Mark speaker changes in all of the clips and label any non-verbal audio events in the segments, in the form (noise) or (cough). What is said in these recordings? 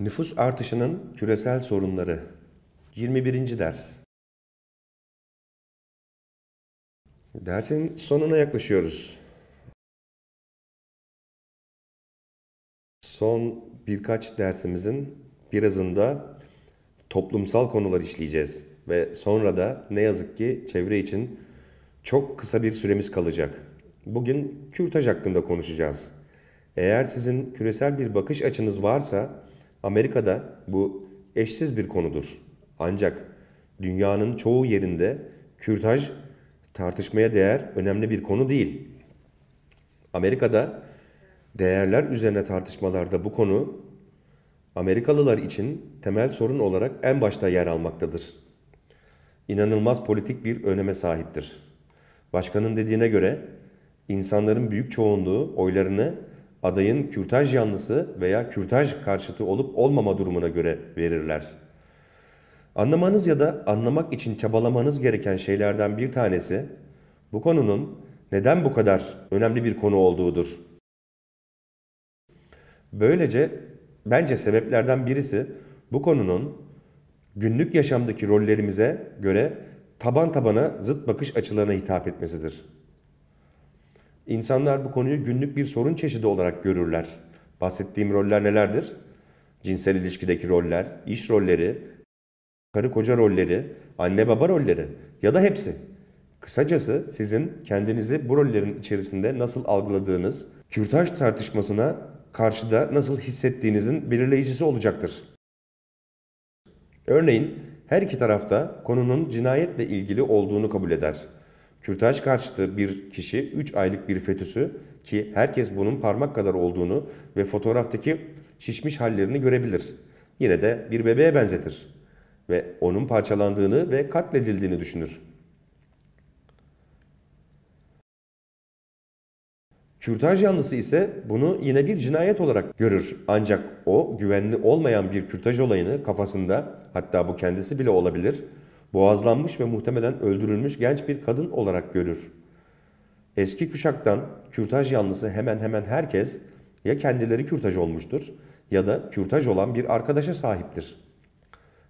Speaker 1: Nüfus artışının küresel sorunları 21. ders Dersin sonuna yaklaşıyoruz. Son birkaç dersimizin birazında toplumsal konular işleyeceğiz ve sonra da ne yazık ki çevre için çok kısa bir süremiz kalacak. Bugün kürtaj hakkında konuşacağız. Eğer sizin küresel bir bakış açınız varsa Amerika'da bu eşsiz bir konudur. Ancak dünyanın çoğu yerinde kürtaj tartışmaya değer önemli bir konu değil. Amerika'da değerler üzerine tartışmalarda bu konu Amerikalılar için temel sorun olarak en başta yer almaktadır. İnanılmaz politik bir öneme sahiptir. Başkanın dediğine göre insanların büyük çoğunluğu oylarını adayın kürtaj yanlısı veya kürtaj karşıtı olup olmama durumuna göre verirler. Anlamanız ya da anlamak için çabalamanız gereken şeylerden bir tanesi bu konunun neden bu kadar önemli bir konu olduğudur. Böylece bence sebeplerden birisi bu konunun günlük yaşamdaki rollerimize göre taban tabana zıt bakış açılarına hitap etmesidir. İnsanlar bu konuyu günlük bir sorun çeşidi olarak görürler. Bahsettiğim roller nelerdir? Cinsel ilişkideki roller, iş rolleri, karı koca rolleri, anne baba rolleri ya da hepsi. Kısacası sizin kendinizi bu rollerin içerisinde nasıl algıladığınız, kürtaj tartışmasına karşıda nasıl hissettiğinizin belirleyicisi olacaktır. Örneğin her iki tarafta konunun cinayetle ilgili olduğunu kabul eder. Kürtaj karşıtı bir kişi 3 aylık bir fetüsü ki herkes bunun parmak kadar olduğunu ve fotoğraftaki şişmiş hallerini görebilir. Yine de bir bebeğe benzetir ve onun parçalandığını ve katledildiğini düşünür. Kürtaj yanlısı ise bunu yine bir cinayet olarak görür. Ancak o güvenli olmayan bir kürtaj olayını kafasında hatta bu kendisi bile olabilir boğazlanmış ve muhtemelen öldürülmüş genç bir kadın olarak görür. Eski kuşaktan kürtaj yanlısı hemen hemen herkes ya kendileri kürtaj olmuştur ya da kürtaj olan bir arkadaşa sahiptir.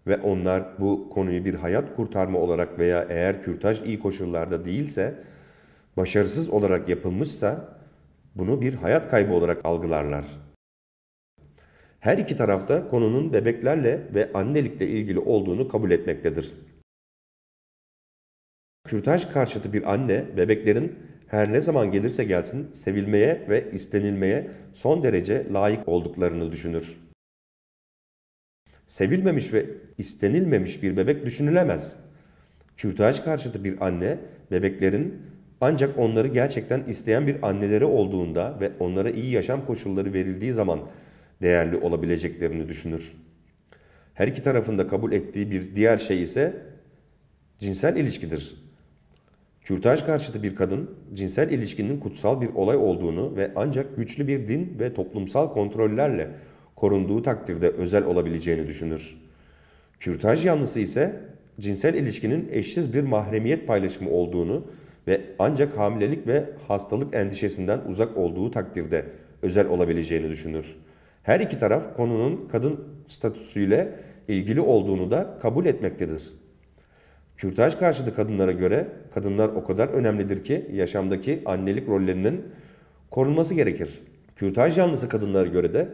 Speaker 1: Ve onlar bu konuyu bir hayat kurtarma olarak veya eğer kürtaj iyi koşullarda değilse, başarısız olarak yapılmışsa bunu bir hayat kaybı olarak algılarlar. Her iki tarafta konunun bebeklerle ve annelikle ilgili olduğunu kabul etmektedir. Kürtaj karşıtı bir anne bebeklerin her ne zaman gelirse gelsin sevilmeye ve istenilmeye son derece layık olduklarını düşünür. Sevilmemiş ve istenilmemiş bir bebek düşünülemez. Kürtaj karşıtı bir anne bebeklerin ancak onları gerçekten isteyen bir anneleri olduğunda ve onlara iyi yaşam koşulları verildiği zaman değerli olabileceklerini düşünür. Her iki tarafında kabul ettiği bir diğer şey ise cinsel ilişkidir. Kürtaj karşıtı bir kadın cinsel ilişkinin kutsal bir olay olduğunu ve ancak güçlü bir din ve toplumsal kontrollerle korunduğu takdirde özel olabileceğini düşünür. Kürtaj yanlısı ise cinsel ilişkinin eşsiz bir mahremiyet paylaşımı olduğunu ve ancak hamilelik ve hastalık endişesinden uzak olduğu takdirde özel olabileceğini düşünür. Her iki taraf konunun kadın statüsüyle ilgili olduğunu da kabul etmektedir. Kürtaj karşıtı kadınlara göre kadınlar o kadar önemlidir ki yaşamdaki annelik rollerinin korunması gerekir. Kürtaj yanlısı kadınlara göre de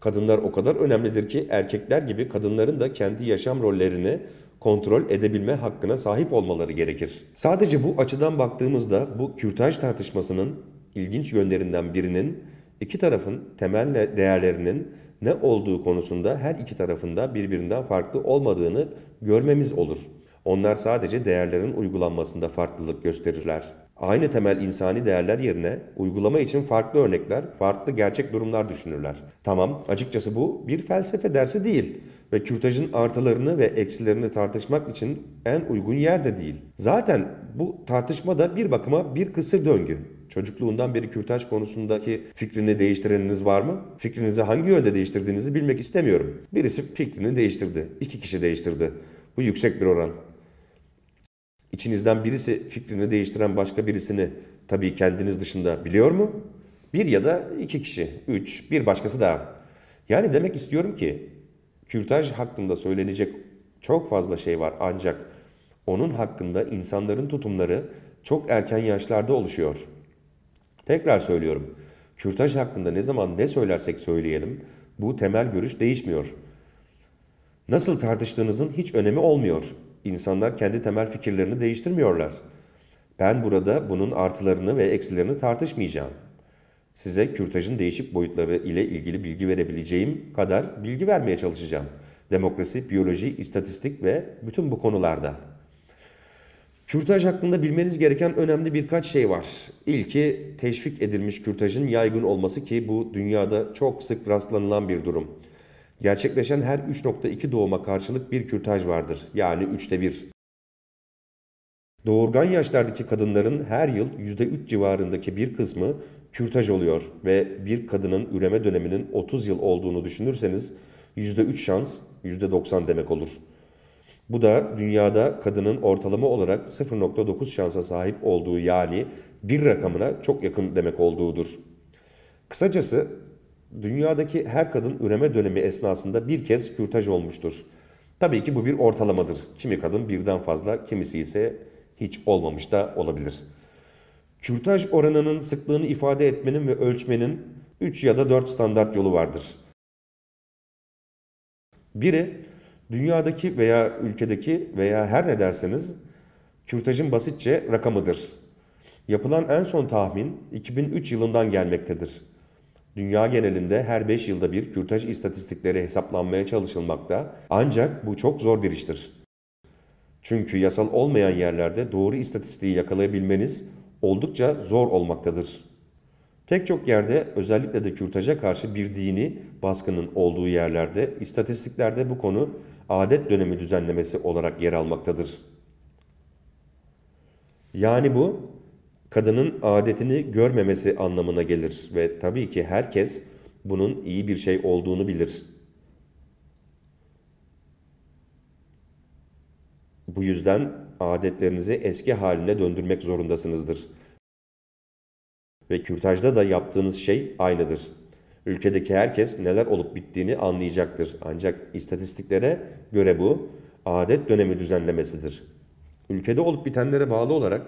Speaker 1: kadınlar o kadar önemlidir ki erkekler gibi kadınların da kendi yaşam rollerini kontrol edebilme hakkına sahip olmaları gerekir. Sadece bu açıdan baktığımızda bu kürtaj tartışmasının ilginç yönlerinden birinin iki tarafın temel değerlerinin ne olduğu konusunda her iki tarafında birbirinden farklı olmadığını görmemiz olur. Onlar sadece değerlerin uygulanmasında farklılık gösterirler. Aynı temel insani değerler yerine uygulama için farklı örnekler, farklı gerçek durumlar düşünürler. Tamam, açıkçası bu bir felsefe dersi değil ve kürtajın artılarını ve eksilerini tartışmak için en uygun yer de değil. Zaten bu tartışma da bir bakıma bir kısır döngü. Çocukluğundan beri kürtaj konusundaki fikrini değiştireniniz var mı? Fikrinizi hangi yönde değiştirdiğinizi bilmek istemiyorum. Birisi fikrini değiştirdi. iki kişi değiştirdi. Bu yüksek bir oran. İçinizden birisi fikrini değiştiren başka birisini tabii kendiniz dışında biliyor mu? Bir ya da iki kişi, üç, bir başkası daha. Yani demek istiyorum ki kürtaj hakkında söylenecek çok fazla şey var ancak onun hakkında insanların tutumları çok erken yaşlarda oluşuyor. Tekrar söylüyorum. Kürtaj hakkında ne zaman ne söylersek söyleyelim bu temel görüş değişmiyor. Nasıl tartıştığınızın hiç önemi olmuyor. İnsanlar kendi temel fikirlerini değiştirmiyorlar. Ben burada bunun artılarını ve eksilerini tartışmayacağım. Size kürtajın değişik boyutları ile ilgili bilgi verebileceğim kadar bilgi vermeye çalışacağım. Demokrasi, biyoloji, istatistik ve bütün bu konularda. Kürtaj hakkında bilmeniz gereken önemli birkaç şey var. İlki teşvik edilmiş kürtajın yaygın olması ki bu dünyada çok sık rastlanılan bir durum. Gerçekleşen her 3.2 doğuma karşılık bir kürtaj vardır. Yani 3'te 1. Doğurgan yaşlardaki kadınların her yıl %3 civarındaki bir kısmı kürtaj oluyor ve bir kadının üreme döneminin 30 yıl olduğunu düşünürseniz %3 şans %90 demek olur. Bu da dünyada kadının ortalama olarak 0.9 şansa sahip olduğu yani bir rakamına çok yakın demek olduğudur. Kısacası Dünyadaki her kadın üreme dönemi esnasında bir kez kürtaj olmuştur. Tabii ki bu bir ortalamadır. Kimi kadın birden fazla, kimisi ise hiç olmamış da olabilir. Kürtaj oranının sıklığını ifade etmenin ve ölçmenin 3 ya da 4 standart yolu vardır. Biri, dünyadaki veya ülkedeki veya her ne derseniz kürtajın basitçe rakamıdır. Yapılan en son tahmin 2003 yılından gelmektedir. Dünya genelinde her 5 yılda bir kürtaj istatistikleri hesaplanmaya çalışılmakta ancak bu çok zor bir iştir. Çünkü yasal olmayan yerlerde doğru istatistiği yakalayabilmeniz oldukça zor olmaktadır. Pek çok yerde özellikle de kürtaja karşı bir dini baskının olduğu yerlerde istatistiklerde bu konu adet dönemi düzenlemesi olarak yer almaktadır. Yani bu kadının adetini görmemesi anlamına gelir ve tabii ki herkes bunun iyi bir şey olduğunu bilir. Bu yüzden adetlerinizi eski haline döndürmek zorundasınızdır. Ve kürtajda da yaptığınız şey aynıdır. Ülkedeki herkes neler olup bittiğini anlayacaktır. Ancak istatistiklere göre bu adet dönemi düzenlemesidir. Ülkede olup bitenlere bağlı olarak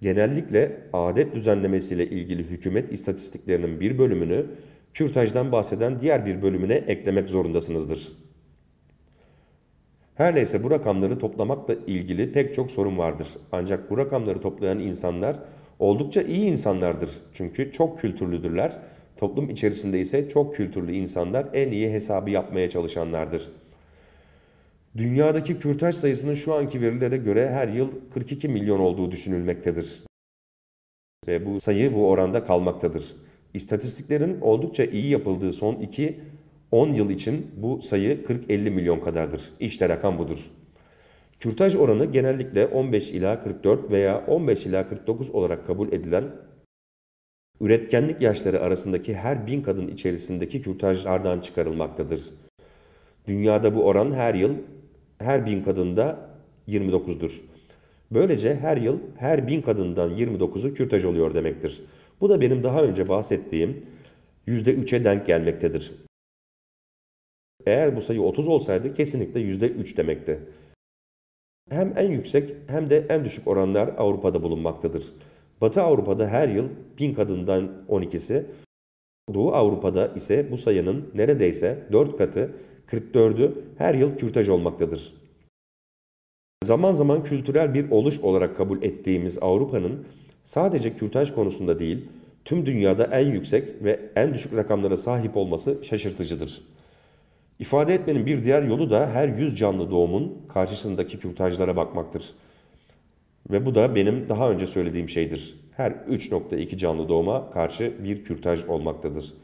Speaker 1: genellikle adet düzenlemesiyle ilgili hükümet istatistiklerinin bir bölümünü kürtajdan bahseden diğer bir bölümüne eklemek zorundasınızdır. Her neyse bu rakamları toplamakla ilgili pek çok sorun vardır. Ancak bu rakamları toplayan insanlar oldukça iyi insanlardır. Çünkü çok kültürlüdürler. Toplum içerisinde ise çok kültürlü insanlar en iyi hesabı yapmaya çalışanlardır.'' dünyadaki kürtaj sayısının şu anki verilere göre her yıl 42 milyon olduğu düşünülmektedir. Ve bu sayı bu oranda kalmaktadır. İstatistiklerin oldukça iyi yapıldığı son 2 10 yıl için bu sayı 40-50 milyon kadardır. İşte rakam budur. Kürtaj oranı genellikle 15 ila 44 veya 15 ila 49 olarak kabul edilen üretkenlik yaşları arasındaki her bin kadın içerisindeki kürtajlardan çıkarılmaktadır. Dünyada bu oran her yıl her bin kadında 29'dur. Böylece her yıl her bin kadından 29'u kürtaj oluyor demektir. Bu da benim daha önce bahsettiğim %3'e denk gelmektedir. Eğer bu sayı 30 olsaydı kesinlikle %3 demekti. Hem en yüksek hem de en düşük oranlar Avrupa'da bulunmaktadır. Batı Avrupa'da her yıl bin kadından 12'si, Doğu Avrupa'da ise bu sayının neredeyse 4 katı 44'ü her yıl kürtaj olmaktadır. Zaman zaman kültürel bir oluş olarak kabul ettiğimiz Avrupa'nın sadece kürtaj konusunda değil, tüm dünyada en yüksek ve en düşük rakamlara sahip olması şaşırtıcıdır. İfade etmenin bir diğer yolu da her 100 canlı doğumun karşısındaki kürtajlara bakmaktır. Ve bu da benim daha önce söylediğim şeydir. Her 3.2 canlı doğuma karşı bir kürtaj olmaktadır.''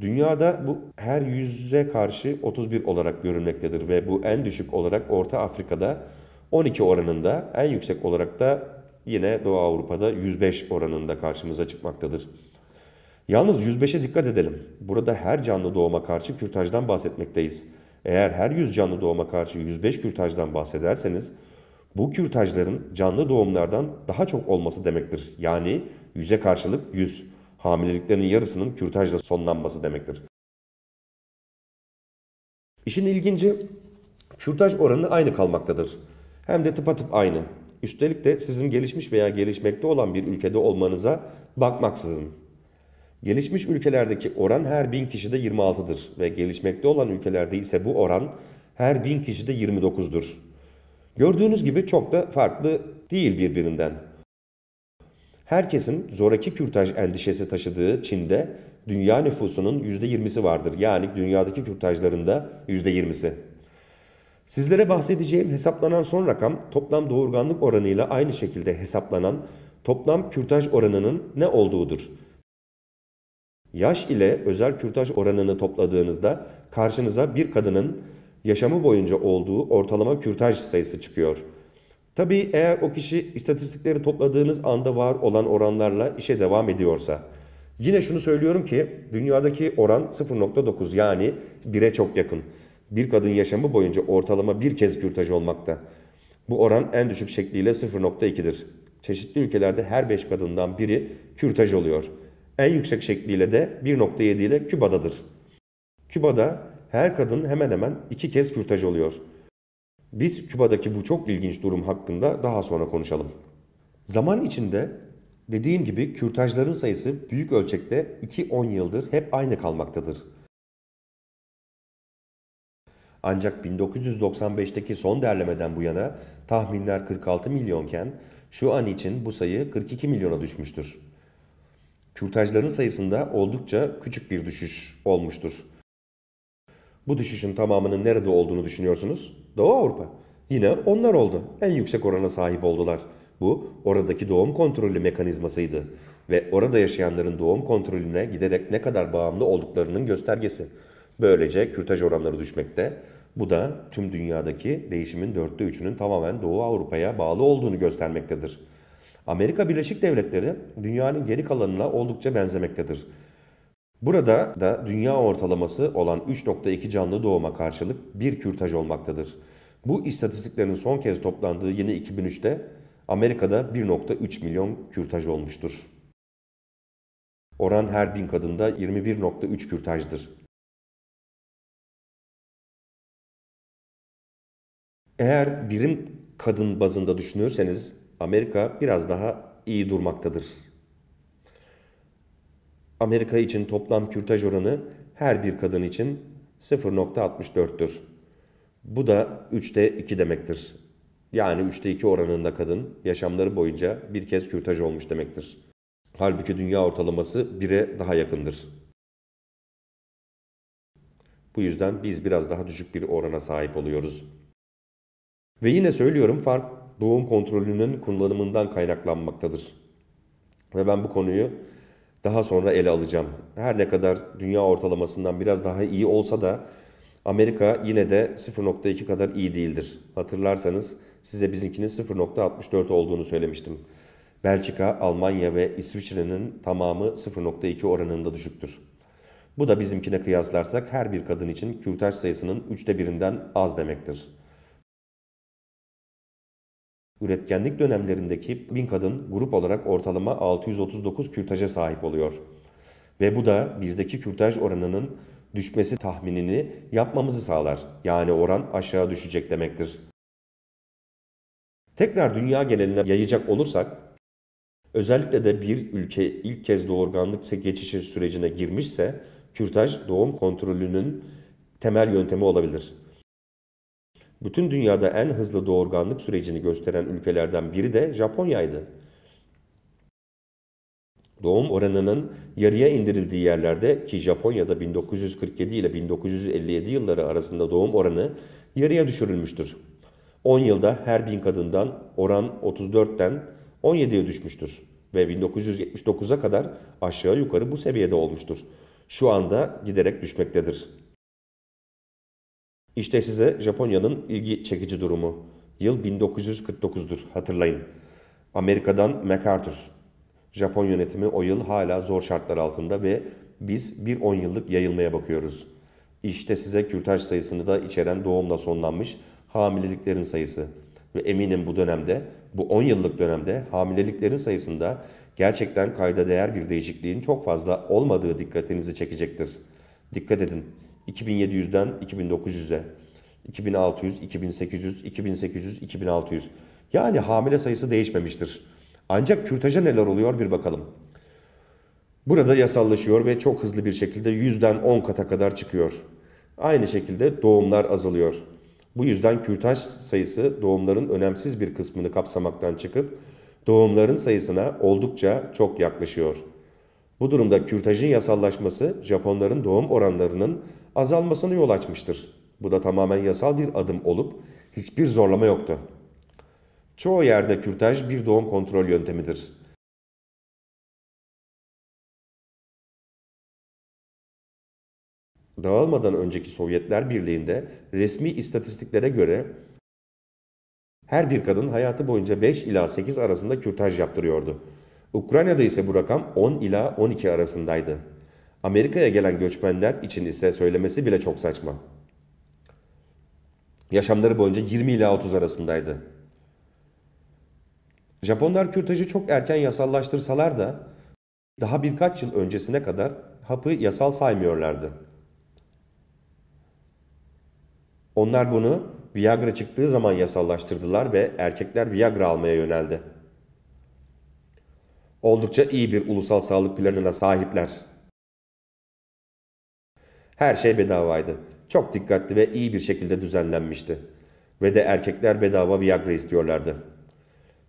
Speaker 1: Dünyada bu her yüze karşı 31 olarak görülmektedir ve bu en düşük olarak Orta Afrika'da 12 oranında, en yüksek olarak da yine Doğu Avrupa'da 105 oranında karşımıza çıkmaktadır. Yalnız 105'e dikkat edelim. Burada her canlı doğuma karşı kürtajdan bahsetmekteyiz. Eğer her 100 canlı doğuma karşı 105 kürtajdan bahsederseniz bu kürtajların canlı doğumlardan daha çok olması demektir. Yani 100'e karşılık 100 hamileliklerin yarısının kürtajla sonlanması demektir. İşin ilginci kürtaj oranı aynı kalmaktadır. Hem de tıpatıp aynı. Üstelik de sizin gelişmiş veya gelişmekte olan bir ülkede olmanıza bakmaksızın. Gelişmiş ülkelerdeki oran her bin kişide 26'dır ve gelişmekte olan ülkelerde ise bu oran her bin kişide 29'dur. Gördüğünüz gibi çok da farklı değil birbirinden. Herkesin zoraki kürtaj endişesi taşıdığı Çin'de dünya nüfusunun %20'si vardır. Yani dünyadaki kürtajların da %20'si. Sizlere bahsedeceğim hesaplanan son rakam toplam doğurganlık oranıyla aynı şekilde hesaplanan toplam kürtaj oranının ne olduğudur. Yaş ile özel kürtaj oranını topladığınızda karşınıza bir kadının yaşamı boyunca olduğu ortalama kürtaj sayısı çıkıyor. Tabii eğer o kişi istatistikleri topladığınız anda var olan oranlarla işe devam ediyorsa. Yine şunu söylüyorum ki dünyadaki oran 0.9 yani 1'e çok yakın. Bir kadın yaşamı boyunca ortalama bir kez kürtaj olmakta. Bu oran en düşük şekliyle 0.2'dir. Çeşitli ülkelerde her 5 kadından biri kürtaj oluyor. En yüksek şekliyle de 1.7 ile Küba'dadır. Küba'da her kadın hemen hemen 2 kez kürtaj oluyor.'' Biz Küba'daki bu çok ilginç durum hakkında daha sonra konuşalım. Zaman içinde dediğim gibi kürtajların sayısı büyük ölçekte 2-10 yıldır hep aynı kalmaktadır. Ancak 1995'teki son derlemeden bu yana tahminler 46 milyonken şu an için bu sayı 42 milyona düşmüştür. Kürtajların sayısında oldukça küçük bir düşüş olmuştur. Bu düşüşün tamamının nerede olduğunu düşünüyorsunuz? Doğu Avrupa. Yine onlar oldu. En yüksek orana sahip oldular. Bu oradaki doğum kontrolü mekanizmasıydı ve orada yaşayanların doğum kontrolüne giderek ne kadar bağımlı olduklarının göstergesi. Böylece kürtaj oranları düşmekte. Bu da tüm dünyadaki değişimin dörtte üçünün tamamen Doğu Avrupa'ya bağlı olduğunu göstermektedir. Amerika Birleşik Devletleri dünyanın geri kalanına oldukça benzemektedir. Burada da dünya ortalaması olan 3.2 canlı doğuma karşılık bir kürtaj olmaktadır. Bu istatistiklerin son kez toplandığı yeni 2003'te Amerika'da 1.3 milyon kürtaj olmuştur. Oran her bin kadında 21.3 kürtajdır. Eğer birim kadın bazında düşünürseniz Amerika biraz daha iyi durmaktadır. Amerika için toplam kürtaj oranı her bir kadın için 0.64'tür. Bu da 3'te 2 demektir. Yani 3'te 2 oranında kadın yaşamları boyunca bir kez kürtaj olmuş demektir. Halbuki dünya ortalaması 1'e daha yakındır. Bu yüzden biz biraz daha düşük bir orana sahip oluyoruz. Ve yine söylüyorum fark doğum kontrolünün kullanımından kaynaklanmaktadır. Ve ben bu konuyu daha sonra ele alacağım. Her ne kadar dünya ortalamasından biraz daha iyi olsa da Amerika yine de 0.2 kadar iyi değildir. Hatırlarsanız size bizimkinin 0.64 olduğunu söylemiştim. Belçika, Almanya ve İsviçre'nin tamamı 0.2 oranında düşüktür. Bu da bizimkine kıyaslarsak her bir kadın için kürtaj sayısının üçte birinden az demektir. Üretkenlik dönemlerindeki bin kadın grup olarak ortalama 639 kürtaja sahip oluyor. Ve bu da bizdeki kürtaj oranının düşmesi tahminini yapmamızı sağlar. Yani oran aşağı düşecek demektir. Tekrar dünya geneline yayacak olursak, özellikle de bir ülke ilk kez doğurganlık geçişi sürecine girmişse, kürtaj doğum kontrolünün temel yöntemi olabilir. Bütün dünyada en hızlı doğurganlık sürecini gösteren ülkelerden biri de Japonya'ydı. Doğum oranının yarıya indirildiği yerlerde ki Japonya'da 1947 ile 1957 yılları arasında doğum oranı yarıya düşürülmüştür. 10 yılda her bin kadından oran 34'ten 17'ye düşmüştür ve 1979'a kadar aşağı yukarı bu seviyede olmuştur. Şu anda giderek düşmektedir. İşte size Japonya'nın ilgi çekici durumu. Yıl 1949'dur hatırlayın. Amerika'dan MacArthur. Japon yönetimi o yıl hala zor şartlar altında ve biz bir 10 yıllık yayılmaya bakıyoruz. İşte size kürtaj sayısını da içeren doğumla sonlanmış hamileliklerin sayısı. Ve eminim bu dönemde, bu 10 yıllık dönemde hamileliklerin sayısında gerçekten kayda değer bir değişikliğin çok fazla olmadığı dikkatinizi çekecektir. Dikkat edin. 2700'den 2900'e, 2600, 2800, 2800, 2600. Yani hamile sayısı değişmemiştir. Ancak kürtaja neler oluyor bir bakalım. Burada yasallaşıyor ve çok hızlı bir şekilde 100'den 10 kata kadar çıkıyor. Aynı şekilde doğumlar azalıyor. Bu yüzden kürtaj sayısı doğumların önemsiz bir kısmını kapsamaktan çıkıp doğumların sayısına oldukça çok yaklaşıyor.'' Bu durumda kürtajın yasallaşması Japonların doğum oranlarının azalmasını yol açmıştır. Bu da tamamen yasal bir adım olup hiçbir zorlama yoktu. Çoğu yerde kürtaj bir doğum kontrol yöntemidir. Dağılmadan önceki Sovyetler Birliği'nde resmi istatistiklere göre her bir kadın hayatı boyunca 5 ila 8 arasında kürtaj yaptırıyordu. Ukrayna'da ise bu rakam 10 ila 12 arasındaydı. Amerika'ya gelen göçmenler için ise söylemesi bile çok saçma. Yaşamları boyunca 20 ila 30 arasındaydı. Japonlar kürtajı çok erken yasallaştırsalar da daha birkaç yıl öncesine kadar hapı yasal saymıyorlardı. Onlar bunu Viagra çıktığı zaman yasallaştırdılar ve erkekler Viagra almaya yöneldi oldukça iyi bir ulusal sağlık planına sahipler. Her şey bedavaydı. Çok dikkatli ve iyi bir şekilde düzenlenmişti. Ve de erkekler bedava Viagra istiyorlardı.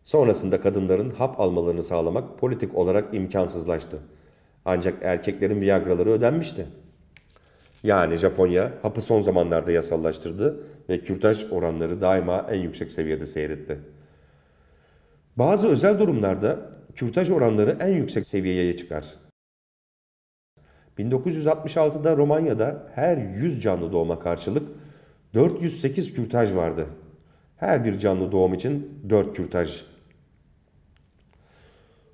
Speaker 1: Sonrasında kadınların hap almalarını sağlamak politik olarak imkansızlaştı. Ancak erkeklerin Viagra'ları ödenmişti. Yani Japonya hapı son zamanlarda yasallaştırdı ve kürtaj oranları daima en yüksek seviyede seyretti. Bazı özel durumlarda kürtaj oranları en yüksek seviyeye çıkar. 1966'da Romanya'da her 100 canlı doğuma karşılık 408 kürtaj vardı. Her bir canlı doğum için 4 kürtaj.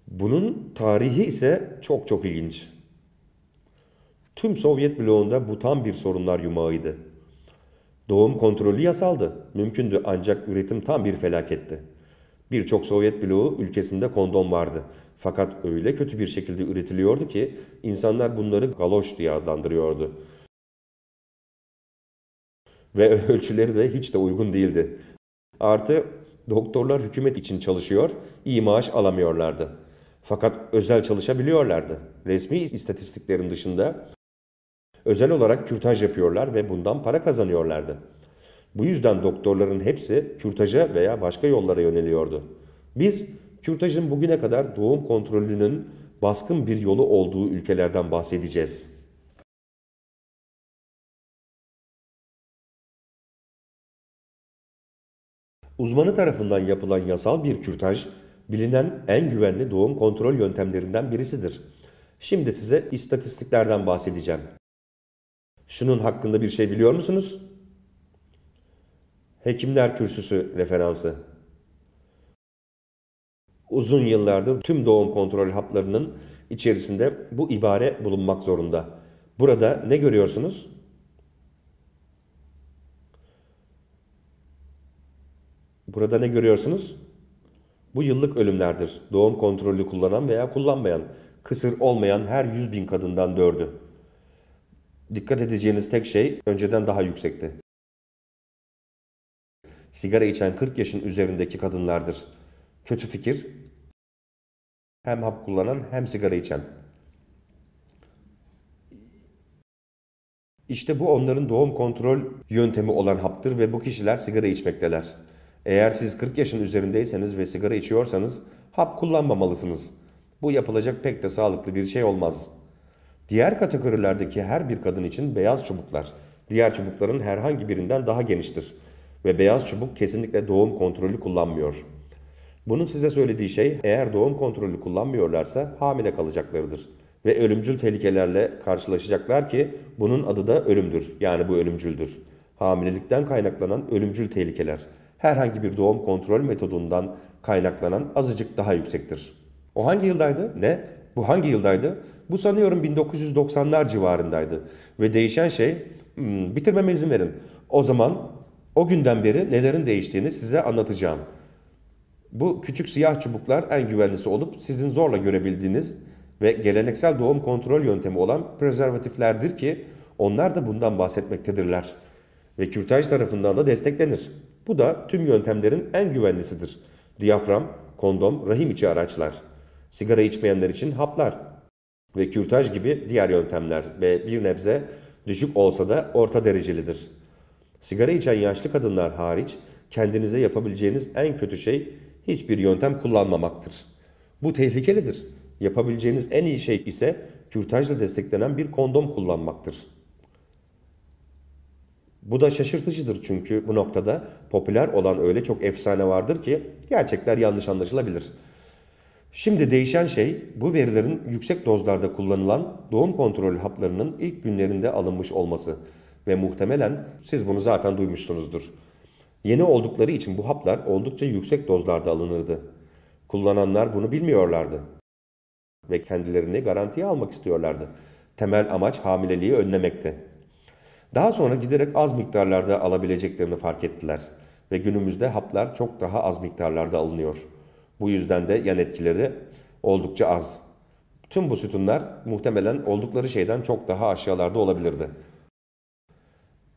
Speaker 1: Bunun tarihi ise çok çok ilginç. Tüm Sovyet bloğunda bu tam bir sorunlar yumağıydı. Doğum kontrolü yasaldı, mümkündü ancak üretim tam bir felaketti. Birçok Sovyet bloğu ülkesinde kondom vardı. Fakat öyle kötü bir şekilde üretiliyordu ki insanlar bunları galoş diye adlandırıyordu. Ve (laughs) ölçüleri de hiç de uygun değildi. Artı doktorlar hükümet için çalışıyor, iyi maaş alamıyorlardı. Fakat özel çalışabiliyorlardı. Resmi istatistiklerin dışında özel olarak kürtaj yapıyorlar ve bundan para kazanıyorlardı. Bu yüzden doktorların hepsi kürtaja veya başka yollara yöneliyordu. Biz kürtajın bugüne kadar doğum kontrolünün baskın bir yolu olduğu ülkelerden bahsedeceğiz.'' Uzmanı tarafından yapılan yasal bir kürtaj bilinen en güvenli doğum kontrol yöntemlerinden birisidir. Şimdi size istatistiklerden bahsedeceğim. Şunun hakkında bir şey biliyor musunuz? Hekimler Kürsüsü referansı. Uzun yıllardır tüm doğum kontrol haplarının içerisinde bu ibare bulunmak zorunda. Burada ne görüyorsunuz? Burada ne görüyorsunuz? Bu yıllık ölümlerdir. Doğum kontrolü kullanan veya kullanmayan, kısır olmayan her 100 bin kadından dördü. Dikkat edeceğiniz tek şey önceden daha yüksekti sigara içen 40 yaşın üzerindeki kadınlardır. Kötü fikir hem hap kullanan hem sigara içen. İşte bu onların doğum kontrol yöntemi olan haptır ve bu kişiler sigara içmekteler. Eğer siz 40 yaşın üzerindeyseniz ve sigara içiyorsanız hap kullanmamalısınız. Bu yapılacak pek de sağlıklı bir şey olmaz. Diğer kategorilerdeki her bir kadın için beyaz çubuklar, diğer çubukların herhangi birinden daha geniştir ve beyaz çubuk kesinlikle doğum kontrolü kullanmıyor. Bunun size söylediği şey eğer doğum kontrolü kullanmıyorlarsa hamile kalacaklarıdır ve ölümcül tehlikelerle karşılaşacaklar ki bunun adı da ölümdür. Yani bu ölümcüldür. Hamilelikten kaynaklanan ölümcül tehlikeler herhangi bir doğum kontrol metodundan kaynaklanan azıcık daha yüksektir. O hangi yıldaydı? Ne? Bu hangi yıldaydı? Bu sanıyorum 1990'lar civarındaydı. Ve değişen şey, hmm, bitirmeme izin verin. O zaman o günden beri nelerin değiştiğini size anlatacağım. Bu küçük siyah çubuklar en güvenlisi olup sizin zorla görebildiğiniz ve geleneksel doğum kontrol yöntemi olan prezervatiflerdir ki onlar da bundan bahsetmektedirler. Ve kürtaj tarafından da desteklenir. Bu da tüm yöntemlerin en güvenlisidir. Diyafram, kondom, rahim içi araçlar, sigara içmeyenler için haplar ve kürtaj gibi diğer yöntemler ve bir nebze düşük olsa da orta derecelidir.'' Sigara içen yaşlı kadınlar hariç kendinize yapabileceğiniz en kötü şey hiçbir yöntem kullanmamaktır. Bu tehlikelidir. Yapabileceğiniz en iyi şey ise kürtajla desteklenen bir kondom kullanmaktır. Bu da şaşırtıcıdır çünkü bu noktada popüler olan öyle çok efsane vardır ki gerçekler yanlış anlaşılabilir. Şimdi değişen şey bu verilerin yüksek dozlarda kullanılan doğum kontrolü haplarının ilk günlerinde alınmış olması. Ve muhtemelen siz bunu zaten duymuşsunuzdur. Yeni oldukları için bu haplar oldukça yüksek dozlarda alınırdı. Kullananlar bunu bilmiyorlardı ve kendilerini garantiye almak istiyorlardı. Temel amaç hamileliği önlemekti. Daha sonra giderek az miktarlarda alabileceklerini fark ettiler ve günümüzde haplar çok daha az miktarlarda alınıyor. Bu yüzden de yan etkileri oldukça az. Tüm bu sütunlar muhtemelen oldukları şeyden çok daha aşağılarda olabilirdi.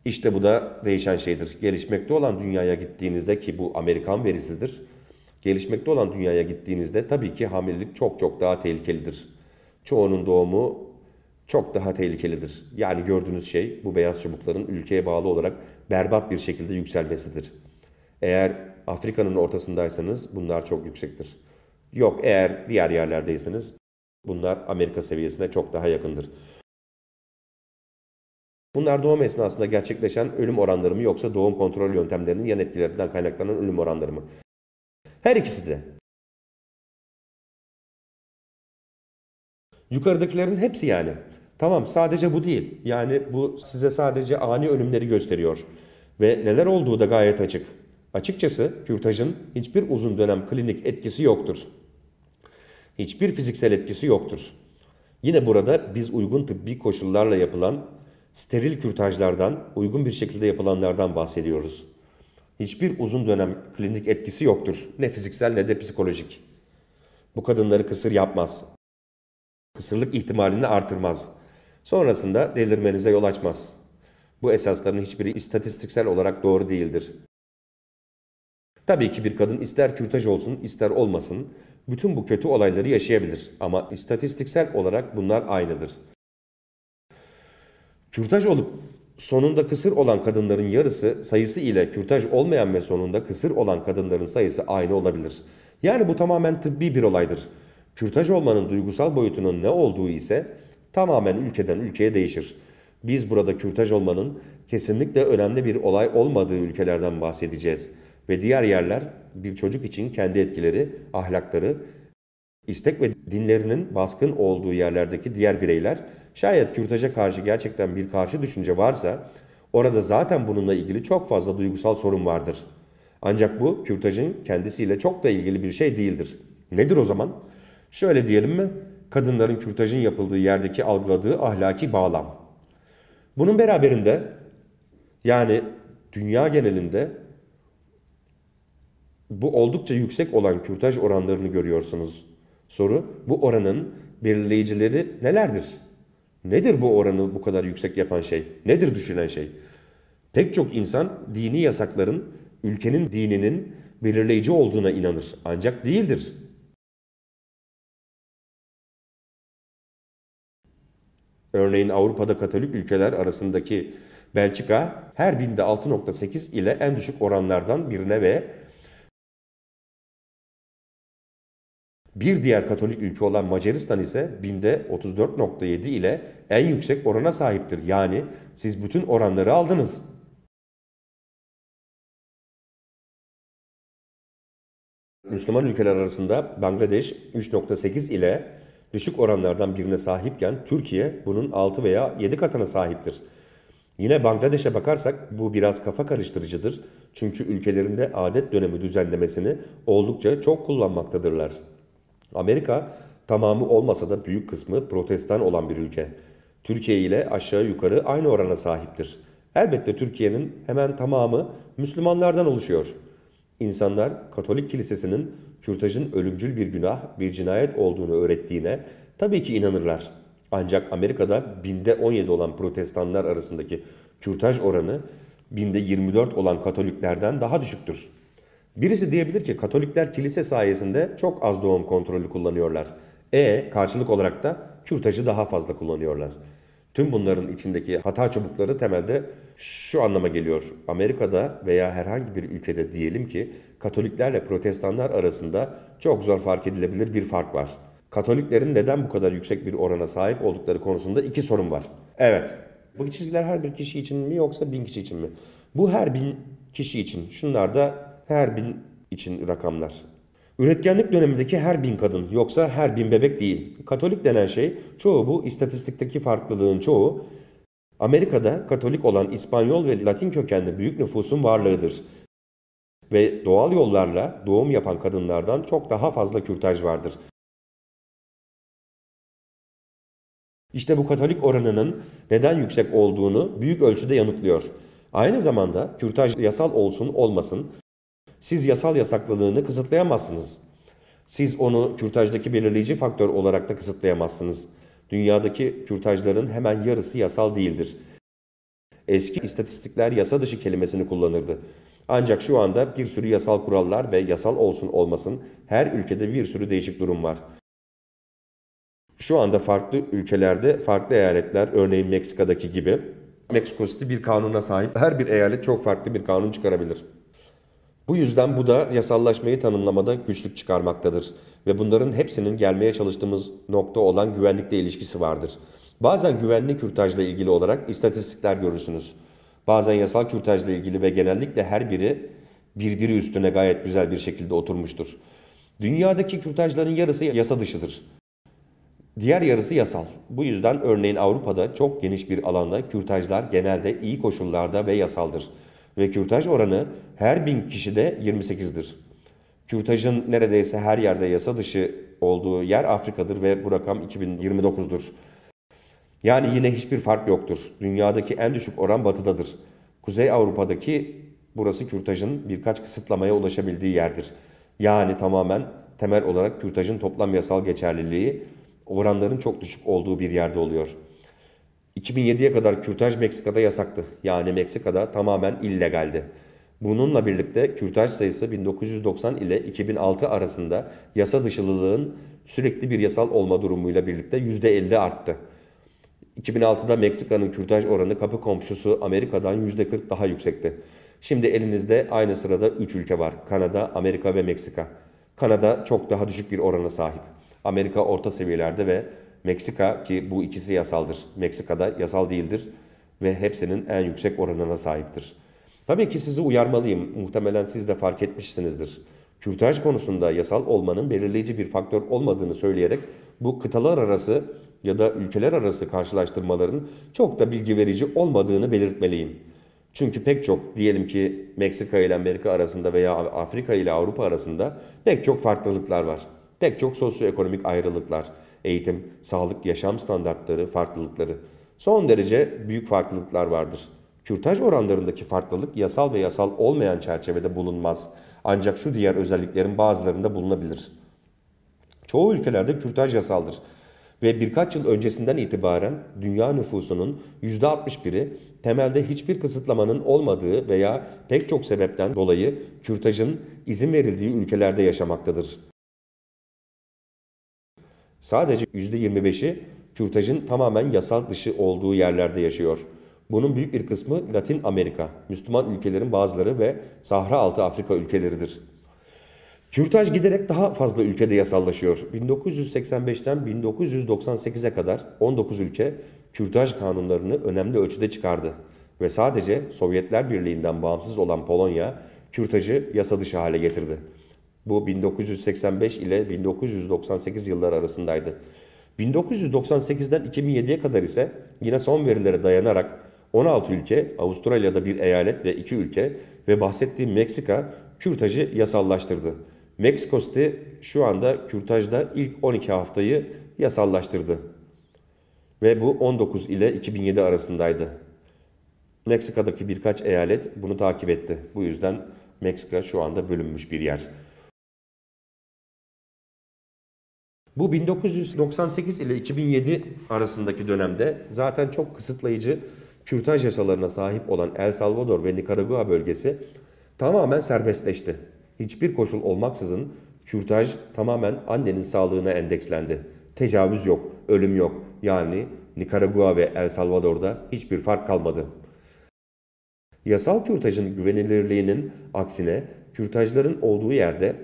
Speaker 1: İşte bu da değişen şeydir. Gelişmekte olan dünyaya gittiğinizde ki bu Amerikan verisidir. Gelişmekte olan dünyaya gittiğinizde tabii ki hamilelik çok çok daha tehlikelidir. Çoğunun doğumu çok daha tehlikelidir. Yani gördüğünüz şey bu beyaz çubukların ülkeye bağlı olarak berbat bir şekilde yükselmesidir. Eğer Afrika'nın ortasındaysanız bunlar çok yüksektir. Yok eğer diğer yerlerdeyseniz bunlar Amerika seviyesine çok daha yakındır. Bunlar doğum esnasında gerçekleşen ölüm oranları mı yoksa doğum kontrol yöntemlerinin yan etkilerinden kaynaklanan ölüm oranları mı? Her ikisi de. Yukarıdakilerin hepsi yani. Tamam sadece bu değil. Yani bu size sadece ani ölümleri gösteriyor. Ve neler olduğu da gayet açık. Açıkçası kürtajın hiçbir uzun dönem klinik etkisi yoktur. Hiçbir fiziksel etkisi yoktur. Yine burada biz uygun tıbbi koşullarla yapılan steril kürtajlardan, uygun bir şekilde yapılanlardan bahsediyoruz. Hiçbir uzun dönem klinik etkisi yoktur. Ne fiziksel ne de psikolojik. Bu kadınları kısır yapmaz. Kısırlık ihtimalini artırmaz. Sonrasında delirmenize yol açmaz. Bu esasların hiçbiri istatistiksel olarak doğru değildir. Tabii ki bir kadın ister kürtaj olsun ister olmasın bütün bu kötü olayları yaşayabilir ama istatistiksel olarak bunlar aynıdır. Kürtaj olup sonunda kısır olan kadınların yarısı sayısı ile kürtaj olmayan ve sonunda kısır olan kadınların sayısı aynı olabilir. Yani bu tamamen tıbbi bir olaydır. Kürtaj olmanın duygusal boyutunun ne olduğu ise tamamen ülkeden ülkeye değişir. Biz burada kürtaj olmanın kesinlikle önemli bir olay olmadığı ülkelerden bahsedeceğiz. Ve diğer yerler bir çocuk için kendi etkileri, ahlakları istek ve dinlerinin baskın olduğu yerlerdeki diğer bireyler şayet kürtaja karşı gerçekten bir karşı düşünce varsa orada zaten bununla ilgili çok fazla duygusal sorun vardır. Ancak bu kürtajın kendisiyle çok da ilgili bir şey değildir. Nedir o zaman? Şöyle diyelim mi? Kadınların kürtajın yapıldığı yerdeki algıladığı ahlaki bağlam. Bunun beraberinde yani dünya genelinde bu oldukça yüksek olan kürtaj oranlarını görüyorsunuz. Soru bu oranın belirleyicileri nelerdir? Nedir bu oranı bu kadar yüksek yapan şey? Nedir düşünen şey? Pek çok insan dini yasakların ülkenin dininin belirleyici olduğuna inanır ancak değildir. Örneğin Avrupa'da Katolik ülkeler arasındaki Belçika her binde 6.8 ile en düşük oranlardan birine ve Bir diğer Katolik ülke olan Macaristan ise binde 34.7 ile en yüksek orana sahiptir. Yani siz bütün oranları aldınız. Müslüman ülkeler arasında Bangladeş 3.8 ile düşük oranlardan birine sahipken Türkiye bunun 6 veya 7 katına sahiptir. Yine Bangladeş'e bakarsak bu biraz kafa karıştırıcıdır. Çünkü ülkelerinde adet dönemi düzenlemesini oldukça çok kullanmaktadırlar. Amerika tamamı olmasa da büyük kısmı protestan olan bir ülke. Türkiye ile aşağı yukarı aynı orana sahiptir. Elbette Türkiye'nin hemen tamamı Müslümanlardan oluşuyor. İnsanlar Katolik Kilisesi'nin kürtajın ölümcül bir günah, bir cinayet olduğunu öğrettiğine tabii ki inanırlar. Ancak Amerika'da binde 17 olan protestanlar arasındaki kürtaj oranı binde 24 olan Katoliklerden daha düşüktür. Birisi diyebilir ki Katolikler kilise sayesinde çok az doğum kontrolü kullanıyorlar. E karşılık olarak da kürtajı daha fazla kullanıyorlar. Tüm bunların içindeki hata çubukları temelde şu anlama geliyor. Amerika'da veya herhangi bir ülkede diyelim ki Katoliklerle protestanlar arasında çok zor fark edilebilir bir fark var. Katoliklerin neden bu kadar yüksek bir orana sahip oldukları konusunda iki sorun var. Evet, bu çizgiler her bir kişi için mi yoksa bin kişi için mi? Bu her bin kişi için. Şunlar da her bin için rakamlar. Üretkenlik dönemindeki her bin kadın yoksa her bin bebek değil. Katolik denen şey çoğu bu istatistikteki farklılığın çoğu Amerika'da Katolik olan İspanyol ve Latin kökenli büyük nüfusun varlığıdır. Ve doğal yollarla doğum yapan kadınlardan çok daha fazla kürtaj vardır. İşte bu Katolik oranının neden yüksek olduğunu büyük ölçüde yanıtlıyor. Aynı zamanda kürtaj yasal olsun olmasın siz yasal yasaklılığını kısıtlayamazsınız. Siz onu kürtajdaki belirleyici faktör olarak da kısıtlayamazsınız. Dünyadaki kürtajların hemen yarısı yasal değildir. Eski istatistikler yasa dışı kelimesini kullanırdı. Ancak şu anda bir sürü yasal kurallar ve yasal olsun olmasın her ülkede bir sürü değişik durum var. Şu anda farklı ülkelerde farklı eyaletler örneğin Meksika'daki gibi Meksiko City bir kanuna sahip. Her bir eyalet çok farklı bir kanun çıkarabilir. Bu yüzden bu da yasallaşmayı tanımlamada güçlük çıkarmaktadır ve bunların hepsinin gelmeye çalıştığımız nokta olan güvenlikle ilişkisi vardır. Bazen güvenli kürtajla ilgili olarak istatistikler görürsünüz. Bazen yasal kürtajla ilgili ve genellikle her biri birbiri üstüne gayet güzel bir şekilde oturmuştur. Dünyadaki kürtajların yarısı yasa dışıdır. Diğer yarısı yasal. Bu yüzden örneğin Avrupa'da çok geniş bir alanda kürtajlar genelde iyi koşullarda ve yasaldır ve kürtaj oranı her bin kişide 28'dir. Kürtajın neredeyse her yerde yasa dışı olduğu yer Afrika'dır ve bu rakam 2029'dur. Yani yine hiçbir fark yoktur. Dünyadaki en düşük oran batıdadır. Kuzey Avrupa'daki burası kürtajın birkaç kısıtlamaya ulaşabildiği yerdir. Yani tamamen temel olarak kürtajın toplam yasal geçerliliği oranların çok düşük olduğu bir yerde oluyor.'' 2007'ye kadar kürtaj Meksika'da yasaktı. Yani Meksika'da tamamen illegaldi. Bununla birlikte kürtaj sayısı 1990 ile 2006 arasında yasa dışılılığın sürekli bir yasal olma durumuyla birlikte %50 arttı. 2006'da Meksika'nın kürtaj oranı kapı komşusu Amerika'dan %40 daha yüksekti. Şimdi elinizde aynı sırada 3 ülke var. Kanada, Amerika ve Meksika. Kanada çok daha düşük bir orana sahip. Amerika orta seviyelerde ve Meksika ki bu ikisi yasaldır. Meksika'da yasal değildir ve hepsinin en yüksek oranına sahiptir. Tabii ki sizi uyarmalıyım. Muhtemelen siz de fark etmişsinizdir. Kürtaj konusunda yasal olmanın belirleyici bir faktör olmadığını söyleyerek bu kıtalar arası ya da ülkeler arası karşılaştırmaların çok da bilgi verici olmadığını belirtmeliyim. Çünkü pek çok diyelim ki Meksika ile Amerika arasında veya Afrika ile Avrupa arasında pek çok farklılıklar var. Pek çok sosyoekonomik ayrılıklar eğitim, sağlık, yaşam standartları, farklılıkları son derece büyük farklılıklar vardır. Kürtaj oranlarındaki farklılık yasal ve yasal olmayan çerçevede bulunmaz. Ancak şu diğer özelliklerin bazılarında bulunabilir. Çoğu ülkelerde kürtaj yasaldır ve birkaç yıl öncesinden itibaren dünya nüfusunun %61'i temelde hiçbir kısıtlamanın olmadığı veya pek çok sebepten dolayı kürtajın izin verildiği ülkelerde yaşamaktadır. Sadece %25'i kürtajın tamamen yasal dışı olduğu yerlerde yaşıyor. Bunun büyük bir kısmı Latin Amerika, Müslüman ülkelerin bazıları ve Sahra Altı Afrika ülkeleridir. Kürtaj giderek daha fazla ülkede yasallaşıyor. 1985'ten 1998'e kadar 19 ülke kürtaj kanunlarını önemli ölçüde çıkardı ve sadece Sovyetler Birliği'nden bağımsız olan Polonya kürtajı yasa dışı hale getirdi. Bu 1985 ile 1998 yılları arasındaydı. 1998'den 2007'ye kadar ise yine son verilere dayanarak 16 ülke, Avustralya'da bir eyalet ve 2 ülke ve bahsettiğim Meksika kürtajı yasallaştırdı. Meksiko City şu anda kürtajda ilk 12 haftayı yasallaştırdı. Ve bu 19 ile 2007 arasındaydı. Meksika'daki birkaç eyalet bunu takip etti. Bu yüzden Meksika şu anda bölünmüş bir yer. Bu 1998 ile 2007 arasındaki dönemde zaten çok kısıtlayıcı kürtaj yasalarına sahip olan El Salvador ve Nikaragua bölgesi tamamen serbestleşti. Hiçbir koşul olmaksızın kürtaj tamamen annenin sağlığına endekslendi. Tecavüz yok, ölüm yok. Yani Nikaragua ve El Salvador'da hiçbir fark kalmadı. Yasal kürtajın güvenilirliğinin aksine kürtajların olduğu yerde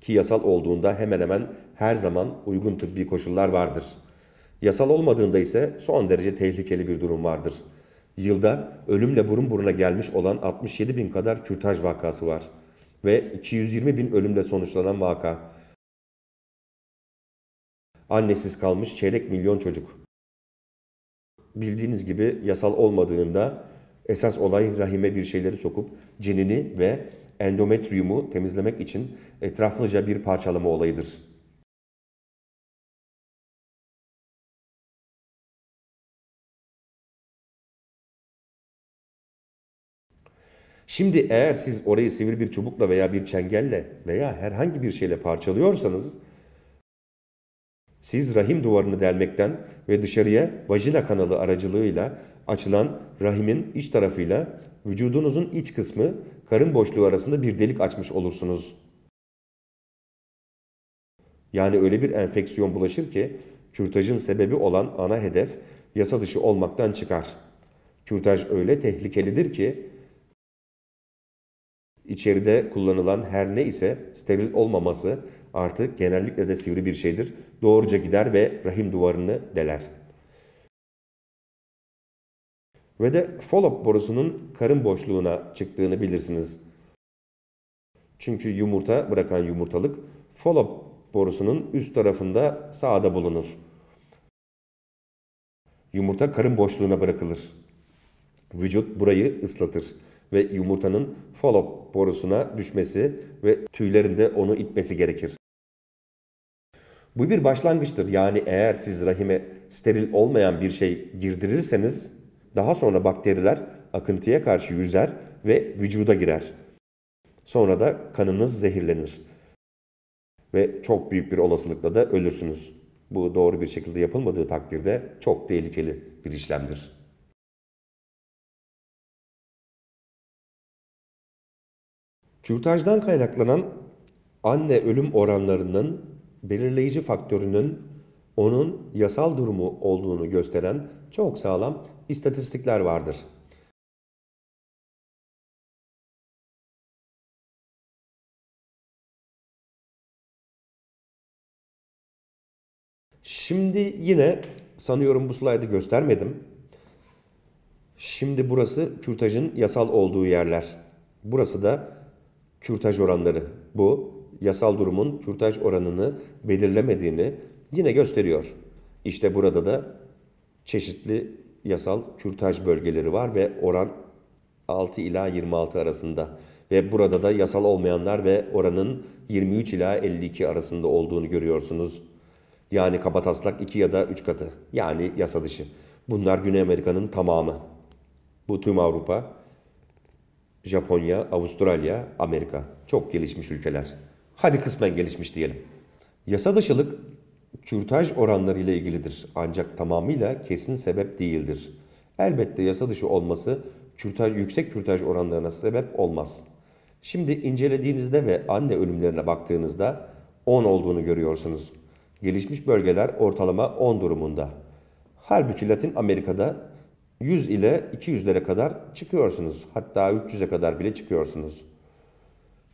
Speaker 1: ki yasal olduğunda hemen hemen her zaman uygun tıbbi koşullar vardır. Yasal olmadığında ise son derece tehlikeli bir durum vardır. Yılda ölümle burun buruna gelmiş olan 67 bin kadar kürtaj vakası var ve 220 bin ölümle sonuçlanan vaka. Annesiz kalmış çeyrek milyon çocuk. Bildiğiniz gibi yasal olmadığında esas olay rahime bir şeyleri sokup cinini ve endometriyumu temizlemek için etraflıca bir parçalama olayıdır. Şimdi eğer siz orayı sivri bir çubukla veya bir çengelle veya herhangi bir şeyle parçalıyorsanız siz rahim duvarını delmekten ve dışarıya vajina kanalı aracılığıyla açılan rahimin iç tarafıyla vücudunuzun iç kısmı karın boşluğu arasında bir delik açmış olursunuz. Yani öyle bir enfeksiyon bulaşır ki kürtajın sebebi olan ana hedef yasa dışı olmaktan çıkar. Kürtaj öyle tehlikelidir ki İçeride kullanılan her ne ise steril olmaması artık genellikle de sivri bir şeydir. Doğruca gider ve rahim duvarını deler. Ve de folop borusunun karın boşluğuna çıktığını bilirsiniz. Çünkü yumurta bırakan yumurtalık folop borusunun üst tarafında sağda bulunur. Yumurta karın boşluğuna bırakılır. Vücut burayı ıslatır ve yumurtanın falop borusuna düşmesi ve tüylerinde onu itmesi gerekir. Bu bir başlangıçtır. Yani eğer siz rahime steril olmayan bir şey girdirirseniz daha sonra bakteriler akıntıya karşı yüzer ve vücuda girer. Sonra da kanınız zehirlenir. Ve çok büyük bir olasılıkla da ölürsünüz. Bu doğru bir şekilde yapılmadığı takdirde çok tehlikeli bir işlemdir.
Speaker 2: Kürtajdan kaynaklanan
Speaker 1: anne ölüm oranlarının belirleyici faktörünün onun yasal durumu olduğunu gösteren çok sağlam istatistikler vardır. Şimdi yine sanıyorum bu slaydı göstermedim. Şimdi burası kürtajın yasal olduğu yerler. Burası da kürtaj oranları. Bu yasal durumun kürtaj oranını belirlemediğini yine gösteriyor. İşte burada da çeşitli yasal kürtaj bölgeleri var ve oran 6 ila 26 arasında ve burada da yasal olmayanlar ve oranın 23 ila 52 arasında olduğunu görüyorsunuz. Yani kabataslak 2 ya da 3 katı yani yasa dışı. Bunlar Güney Amerika'nın tamamı. Bu tüm Avrupa, Japonya, Avustralya, Amerika. Çok gelişmiş ülkeler. Hadi kısmen gelişmiş diyelim. Yasa dışılık kürtaj oranları ile ilgilidir ancak tamamıyla kesin sebep değildir. Elbette yasa dışı olması kürtaj, yüksek kürtaj oranlarına sebep olmaz. Şimdi incelediğinizde ve anne ölümlerine baktığınızda 10 olduğunu görüyorsunuz. Gelişmiş bölgeler ortalama 10 durumunda. Halbuki Latin Amerika'da 100 ile 200'lere kadar çıkıyorsunuz. Hatta 300'e kadar bile çıkıyorsunuz.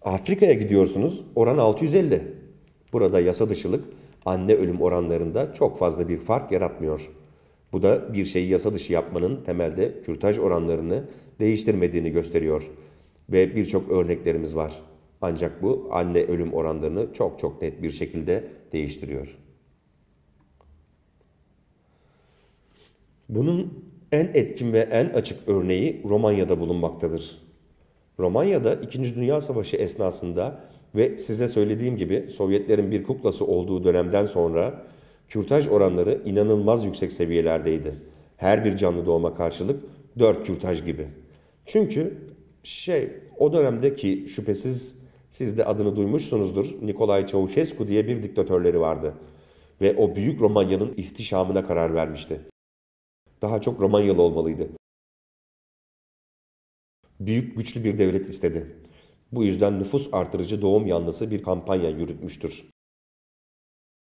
Speaker 1: Afrika'ya gidiyorsunuz. Oran 650. Burada yasa dışılık anne ölüm oranlarında çok fazla bir fark yaratmıyor. Bu da bir şeyi yasa dışı yapmanın temelde kürtaj oranlarını değiştirmediğini gösteriyor. Ve birçok örneklerimiz var. Ancak bu anne ölüm oranlarını çok çok net bir şekilde değiştiriyor. Bunun en etkin ve en açık örneği Romanya'da bulunmaktadır. Romanya'da 2. Dünya Savaşı esnasında ve size söylediğim gibi Sovyetlerin bir kuklası olduğu dönemden sonra kürtaj oranları inanılmaz yüksek seviyelerdeydi. Her bir canlı doğuma karşılık 4 kürtaj gibi. Çünkü şey o dönemdeki şüphesiz siz de adını duymuşsunuzdur. Nikolay Çavuşescu diye bir diktatörleri vardı ve o büyük Romanya'nın ihtişamına karar vermişti daha çok Romanyalı olmalıydı. Büyük güçlü bir devlet istedi. Bu yüzden nüfus artırıcı doğum yanlısı bir kampanya yürütmüştür.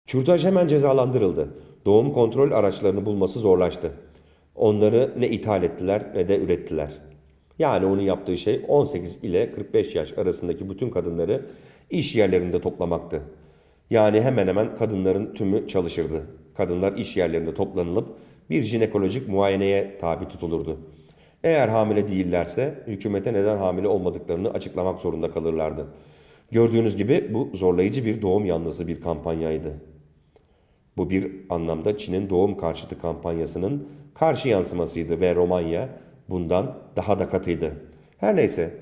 Speaker 1: Kürtaj hemen cezalandırıldı. Doğum kontrol araçlarını bulması zorlaştı. Onları ne ithal ettiler ne de ürettiler. Yani onun yaptığı şey 18 ile 45 yaş arasındaki bütün kadınları iş yerlerinde toplamaktı. Yani hemen hemen kadınların tümü çalışırdı. Kadınlar iş yerlerinde toplanılıp bir jinekolojik muayeneye tabi tutulurdu. Eğer hamile değillerse hükümete neden hamile olmadıklarını açıklamak zorunda kalırlardı. Gördüğünüz gibi bu zorlayıcı bir doğum yanlısı bir kampanyaydı. Bu bir anlamda Çin'in doğum karşıtı kampanyasının karşı yansımasıydı ve Romanya bundan daha da katıydı. Her neyse.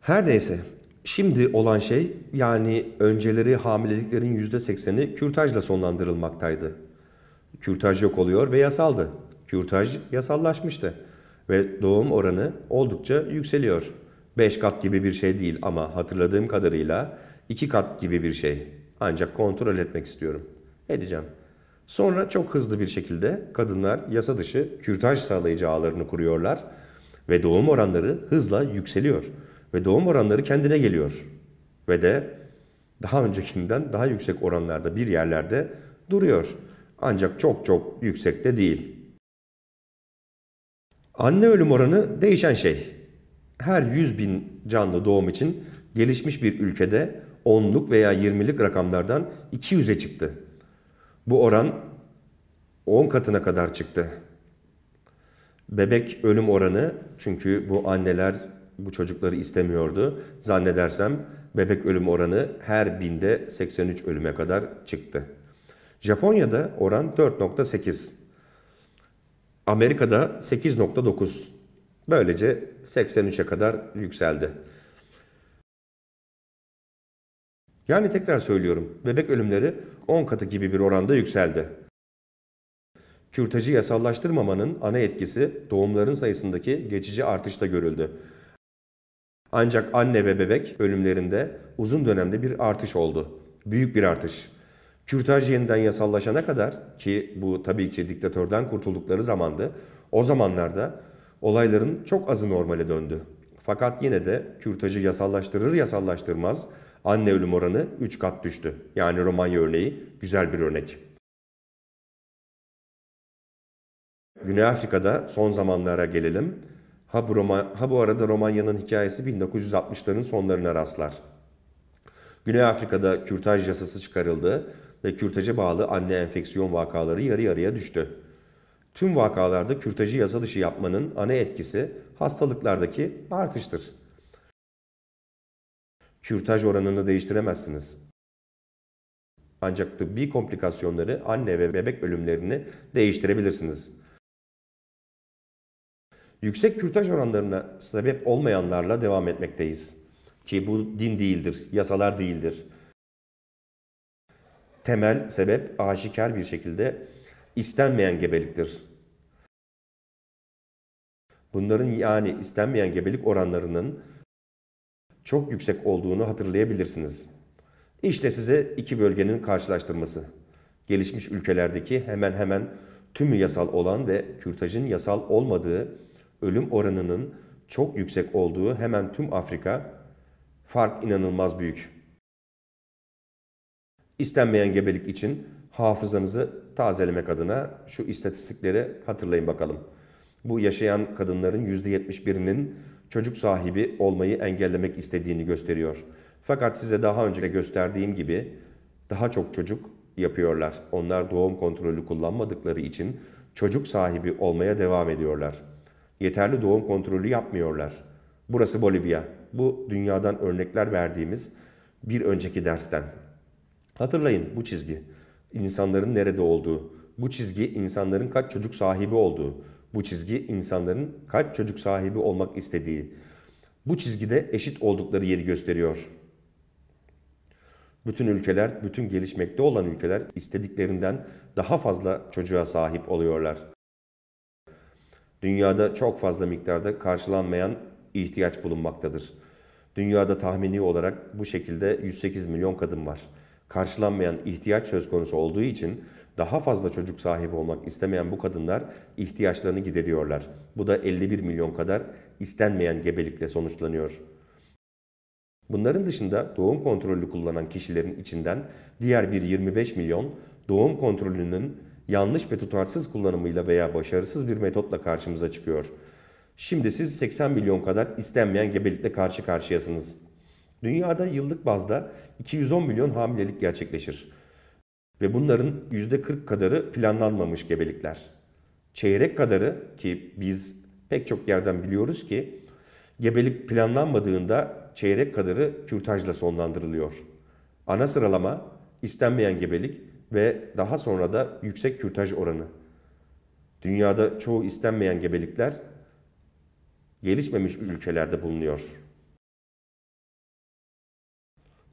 Speaker 1: Her neyse. Şimdi olan şey yani önceleri hamileliklerin %80'i kürtajla sonlandırılmaktaydı kürtaj yok oluyor ve yasaldı. Kürtaj yasallaşmıştı ve doğum oranı oldukça yükseliyor. 5 kat gibi bir şey değil ama hatırladığım kadarıyla 2 kat gibi bir şey. Ancak kontrol etmek istiyorum. Edeceğim. Sonra çok hızlı bir şekilde kadınlar yasa dışı kürtaj sağlayıcı ağlarını kuruyorlar ve doğum oranları hızla yükseliyor ve doğum oranları kendine geliyor ve de daha öncekinden daha yüksek oranlarda bir yerlerde duruyor. Ancak çok çok yüksek de değil. Anne ölüm oranı değişen şey. Her 100 bin canlı doğum için gelişmiş bir ülkede 10'luk veya 20'lik rakamlardan 200'e çıktı. Bu oran 10 katına kadar çıktı. Bebek ölüm oranı çünkü bu anneler bu çocukları istemiyordu. Zannedersem bebek ölüm oranı her binde 83 ölüme kadar çıktı. Japonya'da oran 4.8. Amerika'da 8.9. Böylece 83'e kadar yükseldi. Yani tekrar söylüyorum, bebek ölümleri 10 katı gibi bir oranda yükseldi. Kürtajı yasallaştırmamanın ana etkisi doğumların sayısındaki geçici artışta görüldü. Ancak anne ve bebek ölümlerinde uzun dönemde bir artış oldu. Büyük bir artış. Kürtaj yeniden yasallaşana kadar ki bu tabii ki diktatörden kurtuldukları zamandı. O zamanlarda olayların çok azı normale döndü. Fakat yine de kürtajı yasallaştırır yasallaştırmaz anne ölüm oranı 3 kat düştü. Yani Romanya örneği güzel bir örnek. Güney Afrika'da son zamanlara gelelim. Ha bu, Roma, ha bu arada Romanya'nın hikayesi 1960'ların sonlarına rastlar. Güney Afrika'da kürtaj yasası çıkarıldı ve kürtaja bağlı anne enfeksiyon vakaları yarı yarıya düştü. Tüm vakalarda kürtajı yasa dışı yapmanın ana etkisi hastalıklardaki artıştır. Kürtaj oranını değiştiremezsiniz. Ancak tıbbi komplikasyonları anne ve bebek ölümlerini değiştirebilirsiniz. Yüksek kürtaj oranlarına sebep olmayanlarla devam etmekteyiz. Ki bu din değildir, yasalar değildir temel sebep aşikar bir şekilde istenmeyen gebeliktir. Bunların yani istenmeyen gebelik oranlarının çok yüksek olduğunu hatırlayabilirsiniz. İşte size iki bölgenin karşılaştırması. Gelişmiş ülkelerdeki hemen hemen tümü yasal olan ve kürtajın yasal olmadığı ölüm oranının çok yüksek olduğu hemen tüm Afrika fark inanılmaz büyük. İstenmeyen gebelik için hafızanızı tazelemek adına şu istatistikleri hatırlayın bakalım. Bu yaşayan kadınların %71'inin çocuk sahibi olmayı engellemek istediğini gösteriyor. Fakat size daha önce gösterdiğim gibi daha çok çocuk yapıyorlar. Onlar doğum kontrolü kullanmadıkları için çocuk sahibi olmaya devam ediyorlar. Yeterli doğum kontrolü yapmıyorlar. Burası Bolivya. Bu dünyadan örnekler verdiğimiz bir önceki dersten. Hatırlayın bu çizgi insanların nerede olduğu, bu çizgi insanların kaç çocuk sahibi olduğu, bu çizgi insanların kaç çocuk sahibi olmak istediği, bu çizgide eşit oldukları yeri gösteriyor. Bütün ülkeler, bütün gelişmekte olan ülkeler istediklerinden daha fazla çocuğa sahip oluyorlar. Dünyada çok fazla miktarda karşılanmayan ihtiyaç bulunmaktadır. Dünyada tahmini olarak bu şekilde 108 milyon kadın var karşılanmayan ihtiyaç söz konusu olduğu için daha fazla çocuk sahibi olmak istemeyen bu kadınlar ihtiyaçlarını gideriyorlar. Bu da 51 milyon kadar istenmeyen gebelikle sonuçlanıyor. Bunların dışında doğum kontrolü kullanan kişilerin içinden diğer bir 25 milyon doğum kontrolünün yanlış ve tutarsız kullanımıyla veya başarısız bir metotla karşımıza çıkıyor. Şimdi siz 80 milyon kadar istenmeyen gebelikle karşı karşıyasınız. Dünyada yıllık bazda 210 milyon hamilelik gerçekleşir ve bunların %40 kadarı planlanmamış gebelikler. Çeyrek kadarı ki biz pek çok yerden biliyoruz ki gebelik planlanmadığında çeyrek kadarı kürtajla sonlandırılıyor. Ana sıralama istenmeyen gebelik ve daha sonra da yüksek kürtaj oranı. Dünyada çoğu istenmeyen gebelikler gelişmemiş ülkelerde bulunuyor.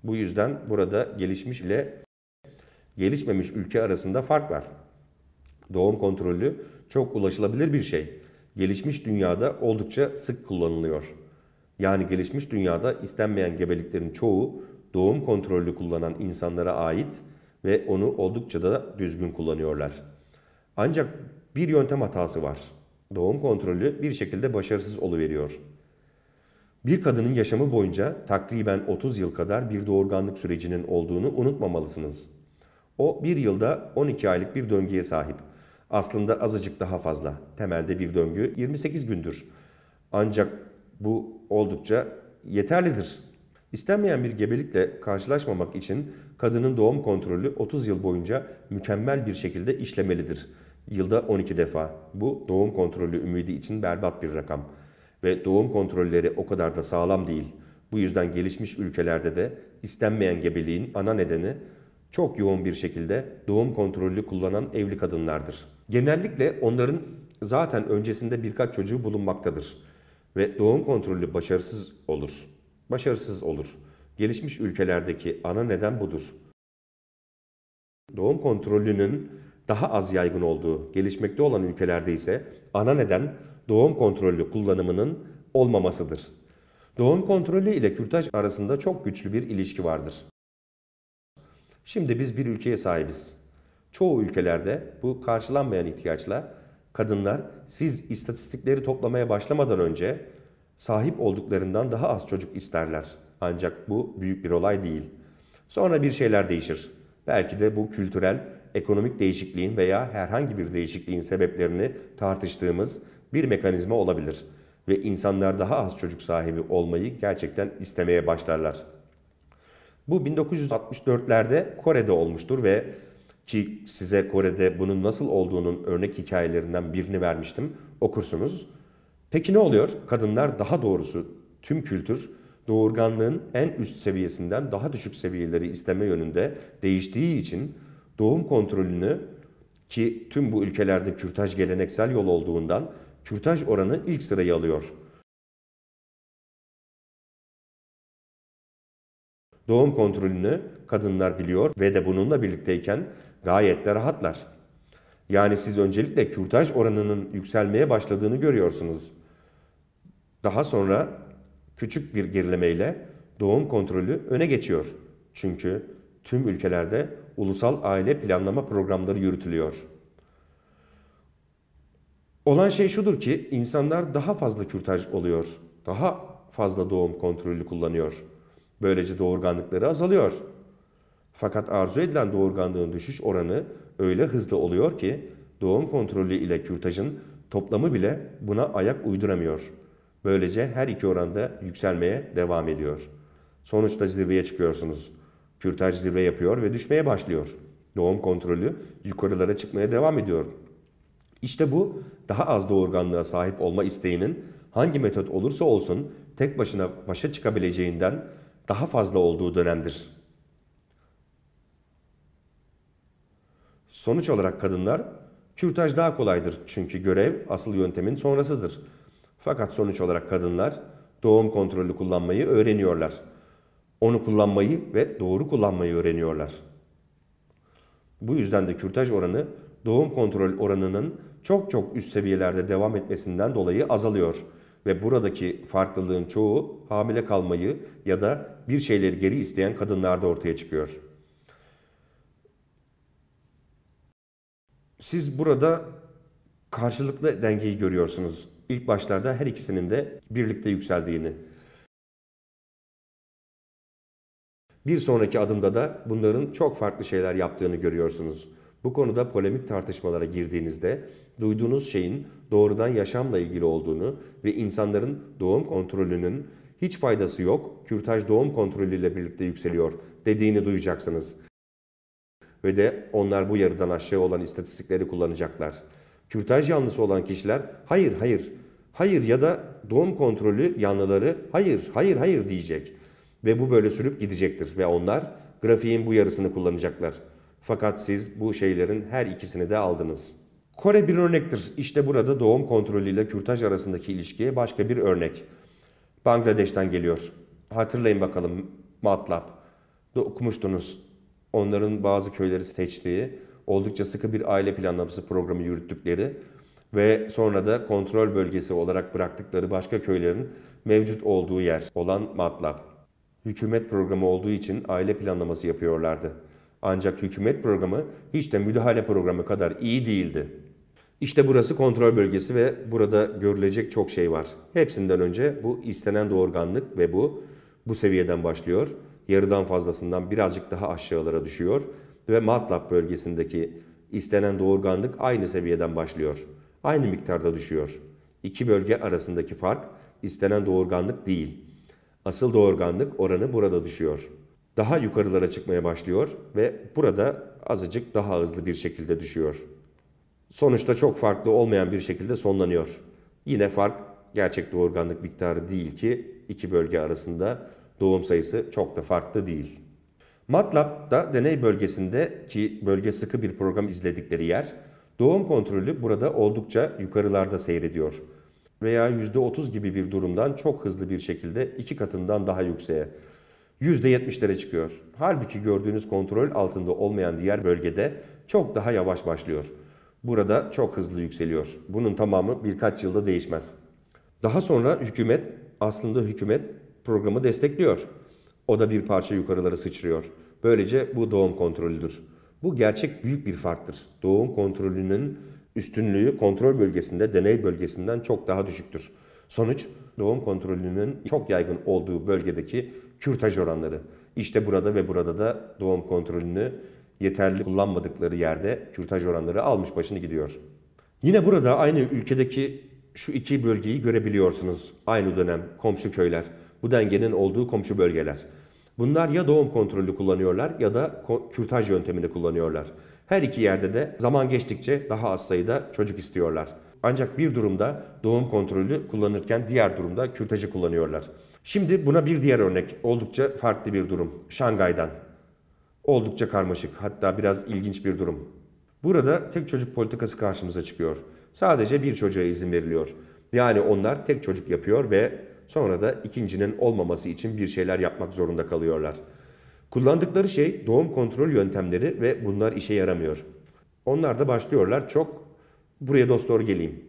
Speaker 1: Bu yüzden burada gelişmiş ile gelişmemiş ülke arasında fark var. Doğum kontrolü çok ulaşılabilir bir şey. Gelişmiş dünyada oldukça sık kullanılıyor. Yani gelişmiş dünyada istenmeyen gebeliklerin çoğu doğum kontrolü kullanan insanlara ait ve onu oldukça da düzgün kullanıyorlar. Ancak bir yöntem hatası var. Doğum kontrolü bir şekilde başarısız oluveriyor. Bir kadının yaşamı boyunca takriben 30 yıl kadar bir doğurganlık sürecinin olduğunu unutmamalısınız. O bir yılda 12 aylık bir döngüye sahip. Aslında azıcık daha fazla. Temelde bir döngü 28 gündür. Ancak bu oldukça yeterlidir. İstenmeyen bir gebelikle karşılaşmamak için kadının doğum kontrolü 30 yıl boyunca mükemmel bir şekilde işlemelidir. Yılda 12 defa. Bu doğum kontrolü ümidi için berbat bir rakam ve doğum kontrolleri o kadar da sağlam değil. Bu yüzden gelişmiş ülkelerde de istenmeyen gebeliğin ana nedeni çok yoğun bir şekilde doğum kontrolü kullanan evli kadınlardır. Genellikle onların zaten öncesinde birkaç çocuğu bulunmaktadır ve doğum kontrolü başarısız olur. Başarısız olur. Gelişmiş ülkelerdeki ana neden budur. Doğum kontrolünün daha az yaygın olduğu gelişmekte olan ülkelerde ise ana neden doğum kontrolü kullanımının olmamasıdır. Doğum kontrolü ile kürtaj arasında çok güçlü bir ilişki vardır. Şimdi biz bir ülkeye sahibiz. Çoğu ülkelerde bu karşılanmayan ihtiyaçla kadınlar siz istatistikleri toplamaya başlamadan önce sahip olduklarından daha az çocuk isterler. Ancak bu büyük bir olay değil. Sonra bir şeyler değişir. Belki de bu kültürel, ekonomik değişikliğin veya herhangi bir değişikliğin sebeplerini tartıştığımız bir mekanizma olabilir ve insanlar daha az çocuk sahibi olmayı gerçekten istemeye başlarlar. Bu 1964'lerde Kore'de olmuştur ve ki size Kore'de bunun nasıl olduğunun örnek hikayelerinden birini vermiştim. Okursunuz. Peki ne oluyor? Kadınlar daha doğrusu tüm kültür doğurganlığın en üst seviyesinden daha düşük seviyeleri isteme yönünde değiştiği için doğum kontrolünü ki tüm bu ülkelerde kürtaj geleneksel yol olduğundan kürtaj oranı ilk sırayı alıyor. Doğum kontrolünü kadınlar biliyor ve de bununla birlikteyken gayet de rahatlar. Yani siz öncelikle kürtaj oranının yükselmeye başladığını görüyorsunuz. Daha sonra küçük bir gerilemeyle doğum kontrolü öne geçiyor. Çünkü tüm ülkelerde ulusal aile planlama programları yürütülüyor. Olan şey şudur ki insanlar daha fazla kürtaj oluyor. Daha fazla doğum kontrolü kullanıyor. Böylece doğurganlıkları azalıyor. Fakat arzu edilen doğurganlığın düşüş oranı öyle hızlı oluyor ki doğum kontrolü ile kürtajın toplamı bile buna ayak uyduramıyor. Böylece her iki oranda yükselmeye devam ediyor. Sonuçta zirveye çıkıyorsunuz. Kürtaj zirve yapıyor ve düşmeye başlıyor. Doğum kontrolü yukarılara çıkmaya devam ediyor. İşte bu daha az doğurganlığa sahip olma isteğinin hangi metot olursa olsun tek başına başa çıkabileceğinden daha fazla olduğu dönemdir. Sonuç olarak kadınlar kürtaj daha kolaydır çünkü görev asıl yöntemin sonrasıdır. Fakat sonuç olarak kadınlar doğum kontrolü kullanmayı öğreniyorlar. Onu kullanmayı ve doğru kullanmayı öğreniyorlar. Bu yüzden de kürtaj oranı doğum kontrol oranının çok çok üst seviyelerde devam etmesinden dolayı azalıyor ve buradaki farklılığın çoğu hamile kalmayı ya da bir şeyleri geri isteyen kadınlarda ortaya çıkıyor. Siz burada karşılıklı dengeyi görüyorsunuz. İlk başlarda her ikisinin de birlikte yükseldiğini. Bir sonraki adımda da bunların çok farklı şeyler yaptığını görüyorsunuz. Bu konuda polemik tartışmalara girdiğinizde duyduğunuz şeyin doğrudan yaşamla ilgili olduğunu ve insanların doğum kontrolünün hiç faydası yok, kürtaj doğum kontrolüyle birlikte yükseliyor dediğini duyacaksınız. Ve de onlar bu yarıdan aşağı olan istatistikleri kullanacaklar. Kürtaj yanlısı olan kişiler hayır hayır, hayır ya da doğum kontrolü yanlıları hayır hayır hayır diyecek. Ve bu böyle sürüp gidecektir ve onlar grafiğin bu yarısını kullanacaklar. Fakat siz bu şeylerin her ikisini de aldınız. Kore bir örnektir. İşte burada doğum kontrolü ile kürtaj arasındaki ilişkiye başka bir örnek. Bangladeş'ten geliyor. Hatırlayın bakalım Matlab. Okumuştunuz. Onların bazı köyleri seçtiği, oldukça sıkı bir aile planlaması programı yürüttükleri ve sonra da kontrol bölgesi olarak bıraktıkları başka köylerin mevcut olduğu yer olan Matlab. Hükümet programı olduğu için aile planlaması yapıyorlardı. Ancak hükümet programı hiç de müdahale programı kadar iyi değildi. İşte burası kontrol bölgesi ve burada görülecek çok şey var. Hepsinden önce bu istenen doğurganlık ve bu bu seviyeden başlıyor. Yarıdan fazlasından birazcık daha aşağılara düşüyor ve matlap bölgesindeki istenen doğurganlık aynı seviyeden başlıyor. Aynı miktarda düşüyor. İki bölge arasındaki fark istenen doğurganlık değil. Asıl doğurganlık oranı burada düşüyor daha yukarılara çıkmaya başlıyor ve burada azıcık daha hızlı bir şekilde düşüyor. Sonuçta çok farklı olmayan bir şekilde sonlanıyor. Yine fark gerçek doğurganlık miktarı değil ki iki bölge arasında doğum sayısı çok da farklı değil. da deney bölgesinde ki bölge sıkı bir program izledikleri yer, doğum kontrolü burada oldukça yukarılarda seyrediyor. Veya %30 gibi bir durumdan çok hızlı bir şekilde iki katından daha yükseğe %70'lere çıkıyor. Halbuki gördüğünüz kontrol altında olmayan diğer bölgede çok daha yavaş başlıyor. Burada çok hızlı yükseliyor. Bunun tamamı birkaç yılda değişmez. Daha sonra hükümet, aslında hükümet programı destekliyor. O da bir parça yukarılara sıçrıyor. Böylece bu doğum kontrolüdür. Bu gerçek büyük bir farktır. Doğum kontrolünün üstünlüğü kontrol bölgesinde deney bölgesinden çok daha düşüktür. Sonuç doğum kontrolünün çok yaygın olduğu bölgedeki kürtaj oranları. İşte burada ve burada da doğum kontrolünü yeterli kullanmadıkları yerde kürtaj oranları almış başını gidiyor. Yine burada aynı ülkedeki şu iki bölgeyi görebiliyorsunuz. Aynı dönem komşu köyler, bu dengenin olduğu komşu bölgeler. Bunlar ya doğum kontrolü kullanıyorlar ya da kürtaj yöntemini kullanıyorlar. Her iki yerde de zaman geçtikçe daha az sayıda çocuk istiyorlar. Ancak bir durumda doğum kontrolü kullanırken diğer durumda kürtajı kullanıyorlar. Şimdi buna bir diğer örnek. Oldukça farklı bir durum. Şangay'dan. Oldukça karmaşık hatta biraz ilginç bir durum. Burada tek çocuk politikası karşımıza çıkıyor. Sadece bir çocuğa izin veriliyor. Yani onlar tek çocuk yapıyor ve sonra da ikincinin olmaması için bir şeyler yapmak zorunda kalıyorlar. Kullandıkları şey doğum kontrol yöntemleri ve bunlar işe yaramıyor. Onlar da başlıyorlar çok buraya dost doğru geleyim.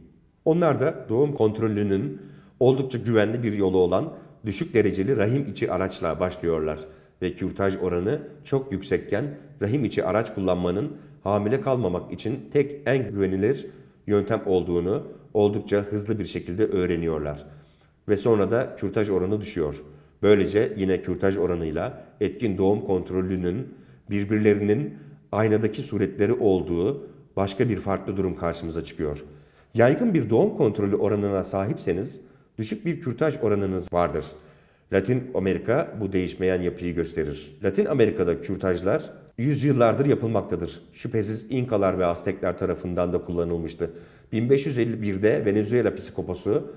Speaker 1: Onlar da doğum kontrolünün oldukça güvenli bir yolu olan düşük dereceli rahim içi araçla başlıyorlar ve kürtaj oranı çok yüksekken rahim içi araç kullanmanın hamile kalmamak için tek en güvenilir yöntem olduğunu oldukça hızlı bir şekilde öğreniyorlar. Ve sonra da kürtaj oranı düşüyor. Böylece yine kürtaj oranıyla etkin doğum kontrolünün birbirlerinin aynadaki suretleri olduğu başka bir farklı durum karşımıza çıkıyor. Yaygın bir doğum kontrolü oranına sahipseniz düşük bir kürtaj oranınız vardır. Latin Amerika bu değişmeyen yapıyı gösterir. Latin Amerika'da kürtajlar yüzyıllardır yapılmaktadır. Şüphesiz İnkalar ve Aztekler tarafından da kullanılmıştı. 1551'de Venezuela psikoposu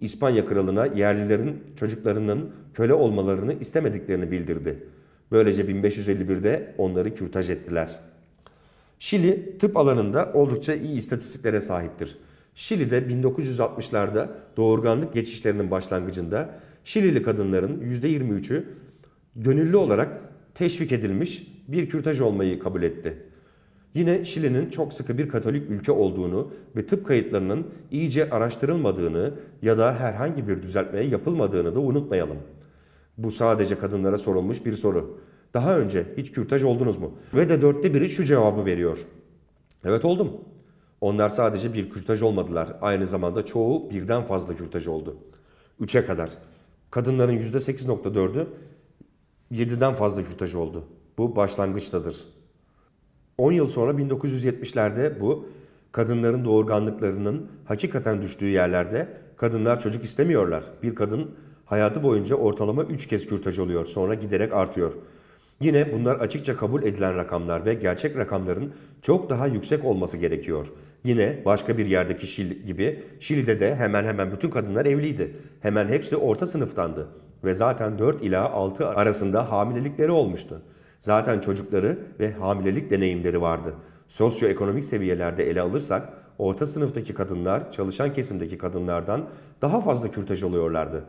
Speaker 1: İspanya kralına yerlilerin çocuklarının köle olmalarını istemediklerini bildirdi. Böylece 1551'de onları kürtaj ettiler. Şili tıp alanında oldukça iyi istatistiklere sahiptir. Şili'de 1960'larda doğurganlık geçişlerinin başlangıcında Şilili kadınların %23'ü gönüllü olarak teşvik edilmiş bir kürtaj olmayı kabul etti. Yine Şili'nin çok sıkı bir Katolik ülke olduğunu ve tıp kayıtlarının iyice araştırılmadığını ya da herhangi bir düzeltmeye yapılmadığını da unutmayalım. Bu sadece kadınlara sorulmuş bir soru. Daha önce hiç kürtaj oldunuz mu? Ve de dörtte biri şu cevabı veriyor. Evet oldum. Onlar sadece bir kürtaj olmadılar. Aynı zamanda çoğu birden fazla kürtaj oldu. Üçe kadar. Kadınların yüzde %8.4'ü 7'den fazla kürtaj oldu. Bu başlangıçtadır. 10 yıl sonra 1970'lerde bu kadınların doğurganlıklarının hakikaten düştüğü yerlerde kadınlar çocuk istemiyorlar. Bir kadın hayatı boyunca ortalama 3 kez kürtaj oluyor. Sonra giderek artıyor. Yine bunlar açıkça kabul edilen rakamlar ve gerçek rakamların çok daha yüksek olması gerekiyor. Yine başka bir yerdeki Şili gibi Şili'de de hemen hemen bütün kadınlar evliydi. Hemen hepsi orta sınıftandı ve zaten 4 ila 6 arasında hamilelikleri olmuştu. Zaten çocukları ve hamilelik deneyimleri vardı. Sosyoekonomik seviyelerde ele alırsak orta sınıftaki kadınlar çalışan kesimdeki kadınlardan daha fazla kürtaj oluyorlardı.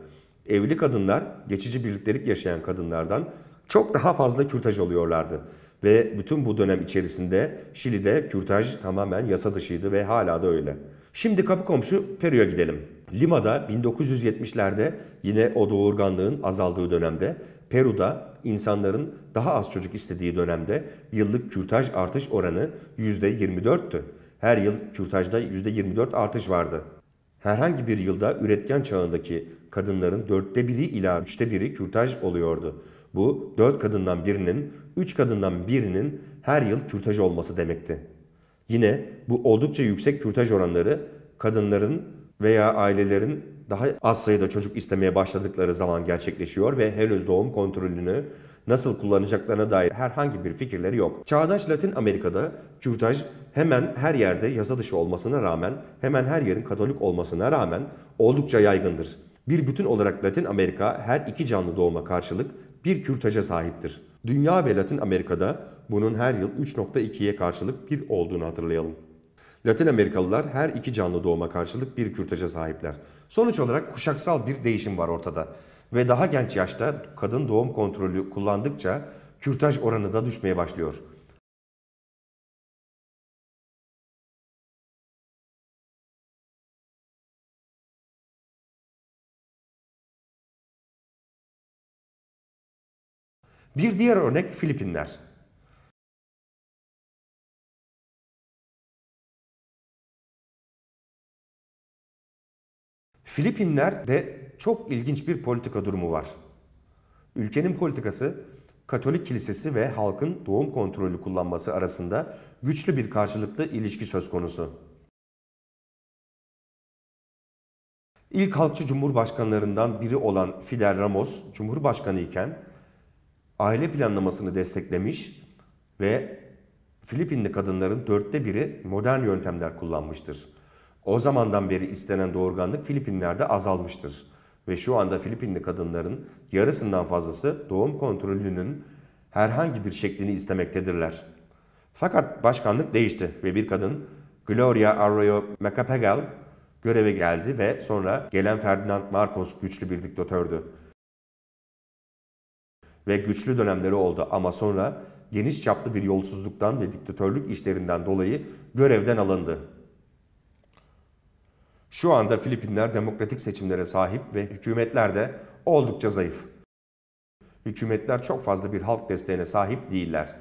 Speaker 1: Evli kadınlar geçici birliktelik yaşayan kadınlardan çok daha fazla kürtaj alıyorlardı. Ve bütün bu dönem içerisinde Şili'de kürtaj tamamen yasa dışıydı ve hala da öyle. Şimdi kapı komşu Peru'ya gidelim. Lima'da 1970'lerde yine o doğurganlığın azaldığı dönemde Peru'da insanların daha az çocuk istediği dönemde yıllık kürtaj artış oranı %24'tü. Her yıl kürtajda %24 artış vardı. Herhangi bir yılda üretken çağındaki kadınların dörtte biri ila üçte biri kürtaj oluyordu. Bu 4 kadından birinin, 3 kadından birinin her yıl kürtaj olması demekti. Yine bu oldukça yüksek kürtaj oranları kadınların veya ailelerin daha az sayıda çocuk istemeye başladıkları zaman gerçekleşiyor ve henüz doğum kontrolünü nasıl kullanacaklarına dair herhangi bir fikirleri yok. Çağdaş Latin Amerika'da kürtaj hemen her yerde yasa dışı olmasına rağmen, hemen her yerin Katolik olmasına rağmen oldukça yaygındır. Bir bütün olarak Latin Amerika her iki canlı doğuma karşılık bir kürtaja sahiptir. Dünya ve Latin Amerika'da bunun her yıl 3.2'ye karşılık bir olduğunu hatırlayalım. Latin Amerikalılar her iki canlı doğuma karşılık bir kürtaja sahipler. Sonuç olarak kuşaksal bir değişim var ortada. Ve daha genç yaşta kadın doğum kontrolü kullandıkça kürtaj oranı da düşmeye başlıyor.
Speaker 2: Bir diğer örnek Filipinler.
Speaker 1: Filipinler'de çok ilginç bir politika durumu var. Ülkenin politikası Katolik Kilisesi ve halkın doğum kontrolü kullanması arasında güçlü bir karşılıklı ilişki söz konusu. İlk halkçı cumhurbaşkanlarından biri olan Fidel Ramos cumhurbaşkanı iken aile planlamasını desteklemiş ve Filipinli kadınların dörtte biri modern yöntemler kullanmıştır. O zamandan beri istenen doğurganlık Filipinler'de azalmıştır. Ve şu anda Filipinli kadınların yarısından fazlası doğum kontrolünün herhangi bir şeklini istemektedirler. Fakat başkanlık değişti ve bir kadın Gloria Arroyo Macapagal göreve geldi ve sonra gelen Ferdinand Marcos güçlü bir diktatördü ve güçlü dönemleri oldu ama sonra geniş çaplı bir yolsuzluktan ve diktatörlük işlerinden dolayı görevden alındı. Şu anda Filipinler demokratik seçimlere sahip ve hükümetler de oldukça zayıf. Hükümetler çok fazla bir halk desteğine sahip değiller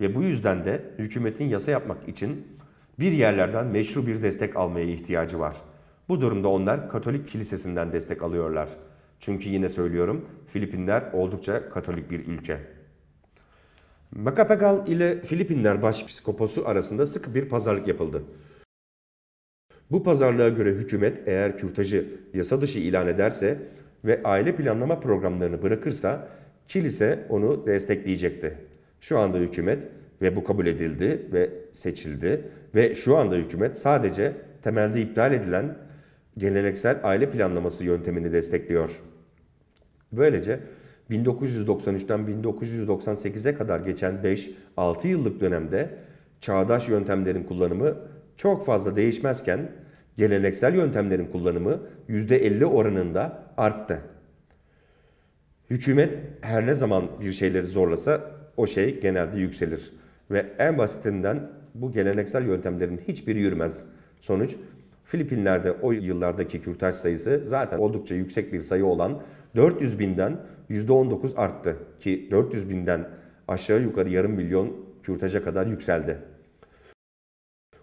Speaker 1: ve bu yüzden de hükümetin yasa yapmak için bir yerlerden meşru bir destek almaya ihtiyacı var. Bu durumda onlar Katolik kilisesinden destek alıyorlar.'' Çünkü yine söylüyorum Filipinler oldukça Katolik bir ülke. Macapagal ile Filipinler başpiskoposu arasında sıkı bir pazarlık yapıldı. Bu pazarlığa göre hükümet eğer kürtajı yasa dışı ilan ederse ve aile planlama programlarını bırakırsa kilise onu destekleyecekti. Şu anda hükümet ve bu kabul edildi ve seçildi ve şu anda hükümet sadece temelde iptal edilen geleneksel aile planlaması yöntemini destekliyor. Böylece 1993'ten 1998'e kadar geçen 5-6 yıllık dönemde çağdaş yöntemlerin kullanımı çok fazla değişmezken geleneksel yöntemlerin kullanımı %50 oranında arttı. Hükümet her ne zaman bir şeyleri zorlasa o şey genelde yükselir ve en basitinden bu geleneksel yöntemlerin hiçbiri yürümez. Sonuç Filipinler'de o yıllardaki kürtaj sayısı zaten oldukça yüksek bir sayı olan 400 binden %19 arttı ki 400 binden aşağı yukarı yarım milyon kürtaja kadar yükseldi.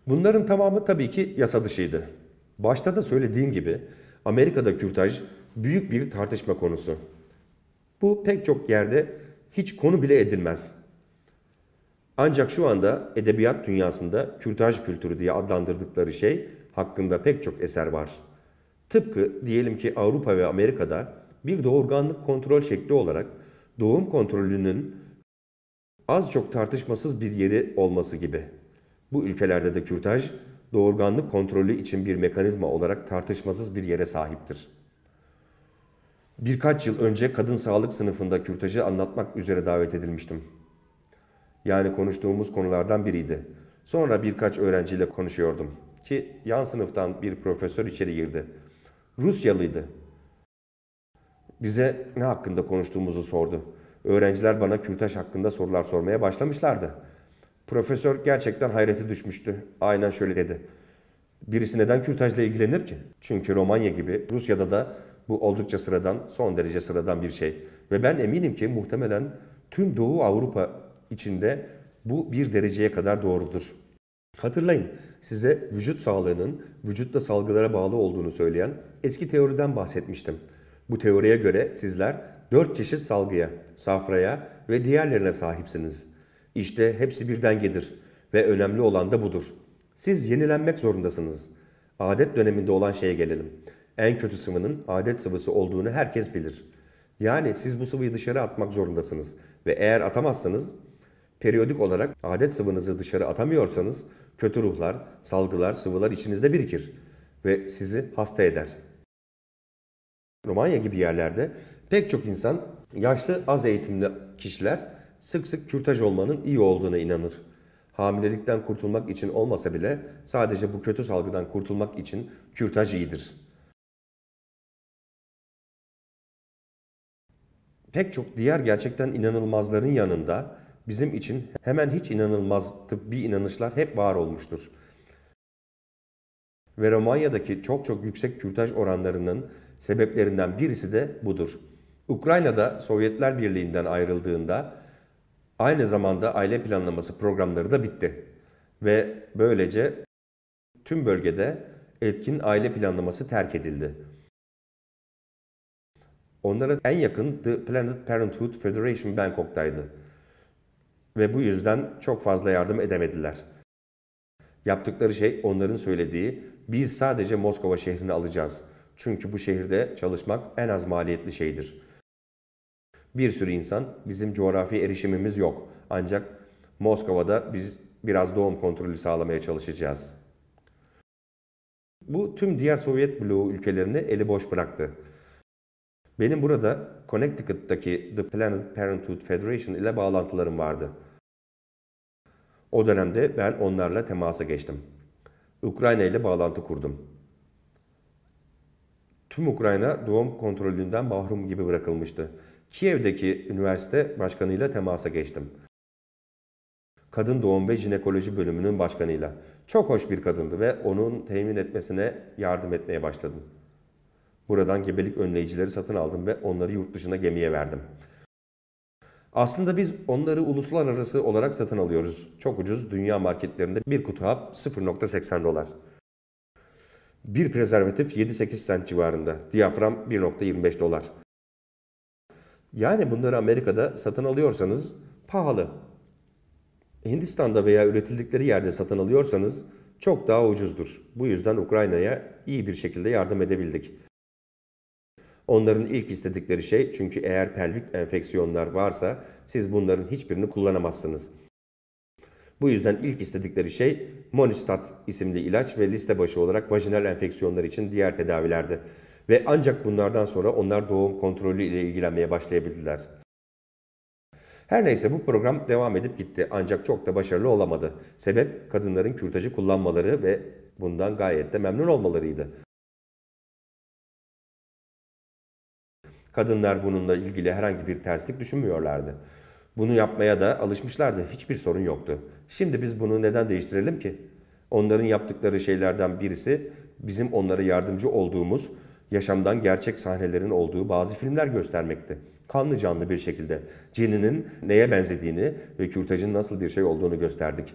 Speaker 1: Bunların tamamı tabii ki yasa dışıydı. Başta da söylediğim gibi Amerika'da kürtaj büyük bir tartışma konusu. Bu pek çok yerde hiç konu bile edilmez. Ancak şu anda edebiyat dünyasında kürtaj kültürü diye adlandırdıkları şey hakkında pek çok eser var. Tıpkı diyelim ki Avrupa ve Amerika'da bir doğurganlık kontrol şekli olarak doğum kontrolünün az çok tartışmasız bir yeri olması gibi. Bu ülkelerde de kürtaj doğurganlık kontrolü için bir mekanizma olarak tartışmasız bir yere sahiptir. Birkaç yıl önce kadın sağlık sınıfında kürtajı anlatmak üzere davet edilmiştim. Yani konuştuğumuz konulardan biriydi. Sonra birkaç öğrenciyle konuşuyordum ki yan sınıftan bir profesör içeri girdi. Rusyalıydı bize ne hakkında konuştuğumuzu sordu. Öğrenciler bana kürtaj hakkında sorular sormaya başlamışlardı. Profesör gerçekten hayrete düşmüştü. Aynen şöyle dedi. Birisi neden kürtajla ilgilenir ki? Çünkü Romanya gibi Rusya'da da bu oldukça sıradan, son derece sıradan bir şey. Ve ben eminim ki muhtemelen tüm Doğu Avrupa içinde bu bir dereceye kadar doğrudur. Hatırlayın, size vücut sağlığının vücutla salgılara bağlı olduğunu söyleyen eski teoriden bahsetmiştim. Bu teoriye göre sizler dört çeşit salgıya, safraya ve diğerlerine sahipsiniz. İşte hepsi birden gelir ve önemli olan da budur. Siz yenilenmek zorundasınız. Adet döneminde olan şeye gelelim. En kötü sıvının adet sıvısı olduğunu herkes bilir. Yani siz bu sıvıyı dışarı atmak zorundasınız ve eğer atamazsanız periyodik olarak adet sıvınızı dışarı atamıyorsanız kötü ruhlar, salgılar, sıvılar içinizde birikir ve sizi hasta eder.'' Romanya gibi yerlerde pek çok insan yaşlı az eğitimli kişiler sık sık kürtaj olmanın iyi olduğuna inanır. Hamilelikten kurtulmak için olmasa bile sadece bu kötü salgıdan kurtulmak için kürtaj iyidir. Pek çok diğer gerçekten inanılmazların yanında bizim için hemen hiç inanılmaz tıbbi inanışlar hep var olmuştur. Ve Romanya'daki çok çok yüksek kürtaj oranlarının Sebeplerinden birisi de budur. Ukrayna'da Sovyetler Birliği'nden ayrıldığında aynı zamanda aile planlaması programları da bitti. Ve böylece tüm bölgede etkin aile planlaması terk edildi. Onlara en yakın The Planet Parenthood Federation Bangkok'taydı. Ve bu yüzden çok fazla yardım edemediler. Yaptıkları şey onların söylediği biz sadece Moskova şehrini alacağız.'' Çünkü bu şehirde çalışmak en az maliyetli şeydir. Bir sürü insan bizim coğrafi erişimimiz yok. Ancak Moskova'da biz biraz doğum kontrolü sağlamaya çalışacağız. Bu tüm diğer Sovyet bloğu ülkelerini eli boş bıraktı. Benim burada Connecticut'taki The Planned Parenthood Federation ile bağlantılarım vardı. O dönemde ben onlarla temasa geçtim. Ukrayna ile bağlantı kurdum tüm Ukrayna doğum kontrolünden mahrum gibi bırakılmıştı. Kiev'deki üniversite başkanıyla temasa geçtim. Kadın doğum ve jinekoloji bölümünün başkanıyla. Çok hoş bir kadındı ve onun temin etmesine yardım etmeye başladım. Buradan gebelik önleyicileri satın aldım ve onları yurt dışına gemiye verdim. Aslında biz onları uluslararası olarak satın alıyoruz. Çok ucuz dünya marketlerinde bir kutu hap 0.80 dolar. Bir prezervatif 7-8 sent civarında. Diyafram 1.25 dolar. Yani bunları Amerika'da satın alıyorsanız pahalı. Hindistan'da veya üretildikleri yerde satın alıyorsanız çok daha ucuzdur. Bu yüzden Ukrayna'ya iyi bir şekilde yardım edebildik. Onların ilk istedikleri şey çünkü eğer pelvik enfeksiyonlar varsa siz bunların hiçbirini kullanamazsınız. Bu yüzden ilk istedikleri şey Monistat isimli ilaç ve liste başı olarak vajinal enfeksiyonlar için diğer tedavilerdi. Ve ancak bunlardan sonra onlar doğum kontrolü ile ilgilenmeye başlayabildiler. Her neyse bu program devam edip gitti ancak çok da başarılı olamadı. Sebep kadınların kürtajı kullanmaları ve bundan gayet de memnun olmalarıydı. Kadınlar bununla ilgili herhangi bir terslik düşünmüyorlardı. Bunu yapmaya da alışmışlardı. Hiçbir sorun yoktu. Şimdi biz bunu neden değiştirelim ki? Onların yaptıkları şeylerden birisi bizim onlara yardımcı olduğumuz yaşamdan gerçek sahnelerin olduğu bazı filmler göstermekti. Kanlı canlı bir şekilde cininin neye benzediğini ve kürtajın nasıl bir şey olduğunu gösterdik.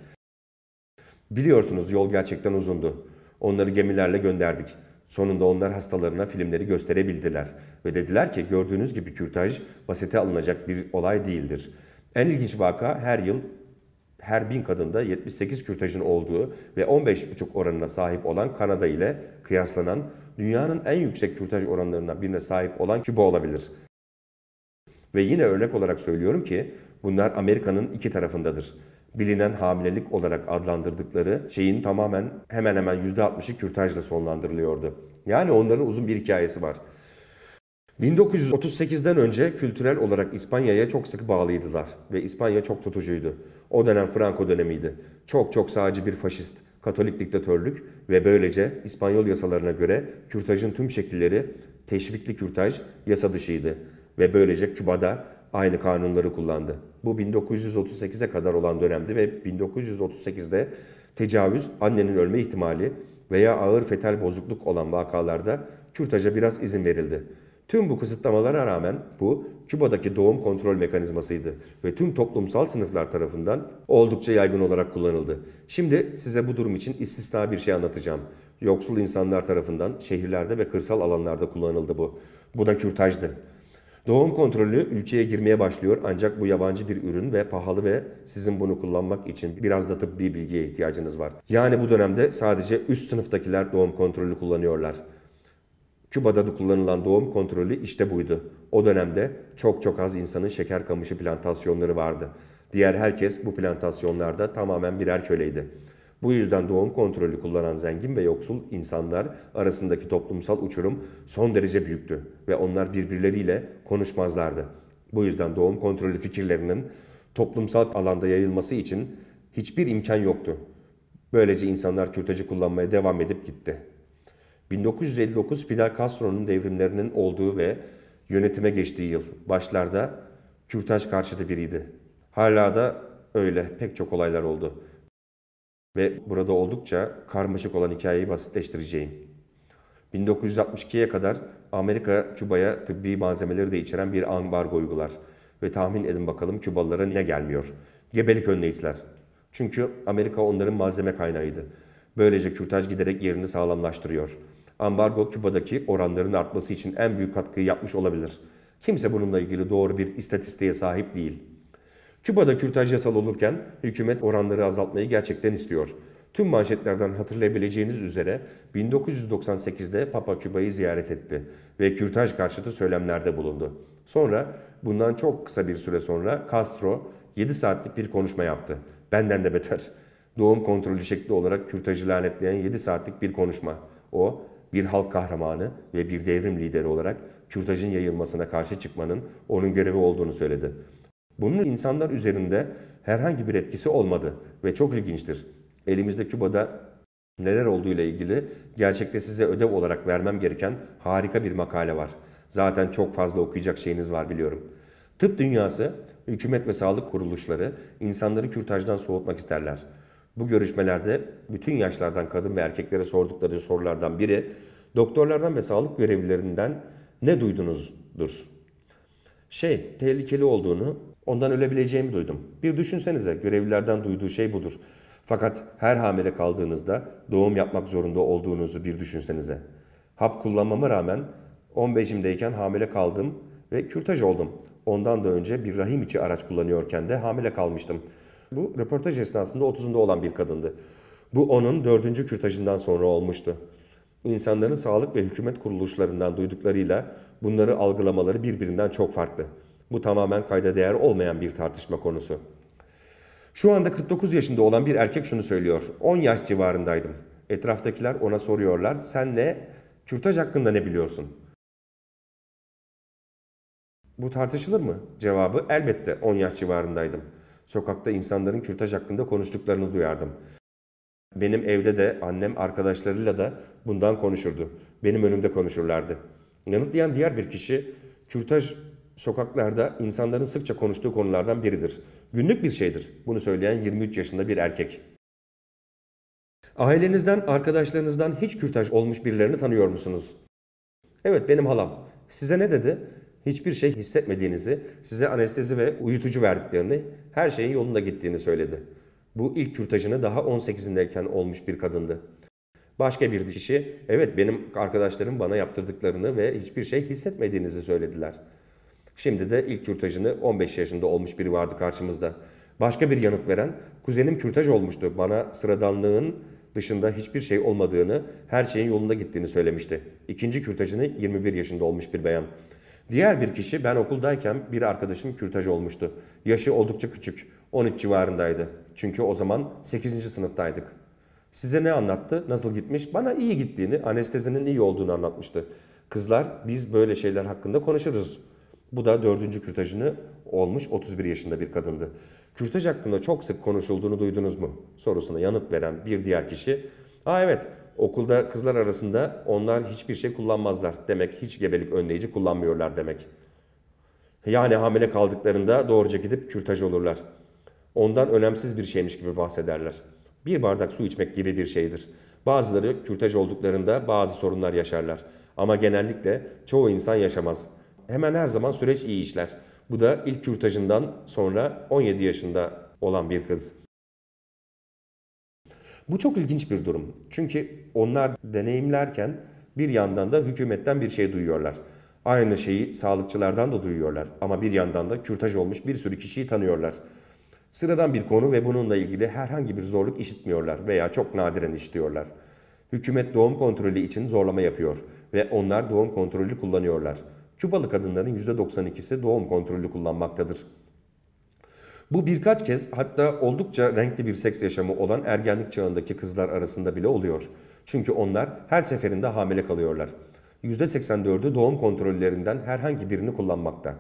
Speaker 1: Biliyorsunuz yol gerçekten uzundu. Onları gemilerle gönderdik. Sonunda onlar hastalarına filmleri gösterebildiler ve dediler ki gördüğünüz gibi kürtaj basite alınacak bir olay değildir. En ilginç vaka her yıl her bin kadında 78 kürtajın olduğu ve 15,5 oranına sahip olan Kanada ile kıyaslanan dünyanın en yüksek kürtaj oranlarından birine sahip olan Küba olabilir. Ve yine örnek olarak söylüyorum ki bunlar Amerika'nın iki tarafındadır. Bilinen hamilelik olarak adlandırdıkları şeyin tamamen hemen hemen %60'ı kürtajla sonlandırılıyordu. Yani onların uzun bir hikayesi var. 1938'den önce kültürel olarak İspanya'ya çok sık bağlıydılar ve İspanya çok tutucuydu. O dönem Franco dönemiydi. Çok çok sağcı bir faşist, Katolik diktatörlük ve böylece İspanyol yasalarına göre kürtajın tüm şekilleri teşvikli kürtaj yasa dışıydı ve böylece Küba'da aynı kanunları kullandı. Bu 1938'e kadar olan dönemdi ve 1938'de tecavüz, annenin ölme ihtimali veya ağır fetal bozukluk olan vakalarda kürtaja biraz izin verildi. Tüm bu kısıtlamalara rağmen bu Küba'daki doğum kontrol mekanizmasıydı ve tüm toplumsal sınıflar tarafından oldukça yaygın olarak kullanıldı. Şimdi size bu durum için istisna bir şey anlatacağım. Yoksul insanlar tarafından şehirlerde ve kırsal alanlarda kullanıldı bu. Bu da kürtajdı. Doğum kontrolü ülkeye girmeye başlıyor ancak bu yabancı bir ürün ve pahalı ve sizin bunu kullanmak için biraz da tıbbi bilgiye ihtiyacınız var. Yani bu dönemde sadece üst sınıftakiler doğum kontrolü kullanıyorlar. Küba'da da kullanılan doğum kontrolü işte buydu. O dönemde çok çok az insanın şeker kamışı plantasyonları vardı. Diğer herkes bu plantasyonlarda tamamen birer köleydi. Bu yüzden doğum kontrolü kullanan zengin ve yoksul insanlar arasındaki toplumsal uçurum son derece büyüktü ve onlar birbirleriyle konuşmazlardı. Bu yüzden doğum kontrolü fikirlerinin toplumsal alanda yayılması için hiçbir imkan yoktu. Böylece insanlar kürtajı kullanmaya devam edip gitti. 1959 Fidel Castro'nun devrimlerinin olduğu ve yönetime geçtiği yıl. Başlarda kürtaj karşıtı biriydi. Hala da öyle pek çok olaylar oldu. Ve burada oldukça karmaşık olan hikayeyi basitleştireceğim. 1962'ye kadar Amerika Küba'ya tıbbi malzemeleri de içeren bir ambargo uygular. Ve tahmin edin bakalım Kübalılara ne gelmiyor. Gebelik önleyiciler. Çünkü Amerika onların malzeme kaynağıydı. Böylece kürtaj giderek yerini sağlamlaştırıyor ambargo Küba'daki oranların artması için en büyük katkıyı yapmış olabilir. Kimse bununla ilgili doğru bir istatistiğe sahip değil. Küba'da kürtaj yasal olurken hükümet oranları azaltmayı gerçekten istiyor. Tüm manşetlerden hatırlayabileceğiniz üzere 1998'de Papa Küba'yı ziyaret etti ve kürtaj karşıtı söylemlerde bulundu. Sonra bundan çok kısa bir süre sonra Castro 7 saatlik bir konuşma yaptı. Benden de beter. Doğum kontrolü şekli olarak kürtajı lanetleyen 7 saatlik bir konuşma. O bir halk kahramanı ve bir devrim lideri olarak kürtajın yayılmasına karşı çıkmanın onun görevi olduğunu söyledi. Bunun insanlar üzerinde herhangi bir etkisi olmadı ve çok ilginçtir. Elimizde Küba'da neler olduğu ile ilgili gerçekte size ödev olarak vermem gereken harika bir makale var. Zaten çok fazla okuyacak şeyiniz var biliyorum. Tıp dünyası, hükümet ve sağlık kuruluşları insanları kürtajdan soğutmak isterler. Bu görüşmelerde bütün yaşlardan kadın ve erkeklere sordukları sorulardan biri doktorlardan ve sağlık görevlilerinden ne duydunuzdur? Şey, tehlikeli olduğunu, ondan ölebileceğimi duydum. Bir düşünsenize, görevlilerden duyduğu şey budur. Fakat her hamile kaldığınızda doğum yapmak zorunda olduğunuzu bir düşünsenize. Hap kullanmama rağmen 15'imdeyken hamile kaldım ve kürtaj oldum. Ondan da önce bir rahim içi araç kullanıyorken de hamile kalmıştım.'' Bu röportaj esnasında 30'unda olan bir kadındı. Bu onun dördüncü kürtajından sonra olmuştu. İnsanların sağlık ve hükümet kuruluşlarından duyduklarıyla bunları algılamaları birbirinden çok farklı. Bu tamamen kayda değer olmayan bir tartışma konusu. Şu anda 49 yaşında olan bir erkek şunu söylüyor. 10 yaş civarındaydım. Etraftakiler ona soruyorlar. Sen ne? Kürtaj hakkında ne biliyorsun? Bu tartışılır mı? Cevabı elbette 10 yaş civarındaydım. Sokakta insanların kürtaj hakkında konuştuklarını duyardım. Benim evde de annem arkadaşlarıyla da bundan konuşurdu. Benim önümde konuşurlardı. Yanıtlayan diğer bir kişi, kürtaj sokaklarda insanların sıkça konuştuğu konulardan biridir. Günlük bir şeydir. Bunu söyleyen 23 yaşında bir erkek. Ailenizden, arkadaşlarınızdan hiç kürtaj olmuş birilerini tanıyor musunuz? Evet benim halam. Size ne dedi? hiçbir şey hissetmediğinizi, size anestezi ve uyutucu verdiklerini, her şeyin yolunda gittiğini söyledi. Bu ilk kürtajını daha 18'indeyken olmuş bir kadındı. Başka bir kişi, evet benim arkadaşlarım bana yaptırdıklarını ve hiçbir şey hissetmediğinizi söylediler. Şimdi de ilk kürtajını 15 yaşında olmuş biri vardı karşımızda. Başka bir yanıt veren, kuzenim kürtaj olmuştu. Bana sıradanlığın dışında hiçbir şey olmadığını, her şeyin yolunda gittiğini söylemişti. İkinci kürtajını 21 yaşında olmuş bir beyan. Diğer bir kişi ben okuldayken bir arkadaşım kürtaj olmuştu. Yaşı oldukça küçük. 13 civarındaydı. Çünkü o zaman 8. sınıftaydık. Size ne anlattı? Nasıl gitmiş? Bana iyi gittiğini, anestezinin iyi olduğunu anlatmıştı. Kızlar biz böyle şeyler hakkında konuşuruz. Bu da dördüncü kürtajını olmuş 31 yaşında bir kadındı. Kürtaj hakkında çok sık konuşulduğunu duydunuz mu? Sorusuna yanıt veren bir diğer kişi. Aa evet Okulda kızlar arasında onlar hiçbir şey kullanmazlar demek. Hiç gebelik önleyici kullanmıyorlar demek. Yani hamile kaldıklarında doğruca gidip kürtaj olurlar. Ondan önemsiz bir şeymiş gibi bahsederler. Bir bardak su içmek gibi bir şeydir. Bazıları kürtaj olduklarında bazı sorunlar yaşarlar. Ama genellikle çoğu insan yaşamaz. Hemen her zaman süreç iyi işler. Bu da ilk kürtajından sonra 17 yaşında olan bir kız. Bu çok ilginç bir durum. Çünkü onlar deneyimlerken bir yandan da hükümetten bir şey duyuyorlar. Aynı şeyi sağlıkçılardan da duyuyorlar ama bir yandan da kürtaj olmuş bir sürü kişiyi tanıyorlar. Sıradan bir konu ve bununla ilgili herhangi bir zorluk işitmiyorlar veya çok nadiren işitiyorlar. Hükümet doğum kontrolü için zorlama yapıyor ve onlar doğum kontrolü kullanıyorlar. Kübalı kadınların %92'si doğum kontrolü kullanmaktadır. Bu birkaç kez hatta oldukça renkli bir seks yaşamı olan ergenlik çağındaki kızlar arasında bile oluyor. Çünkü onlar her seferinde hamile kalıyorlar. %84'ü doğum kontrollerinden herhangi birini kullanmakta.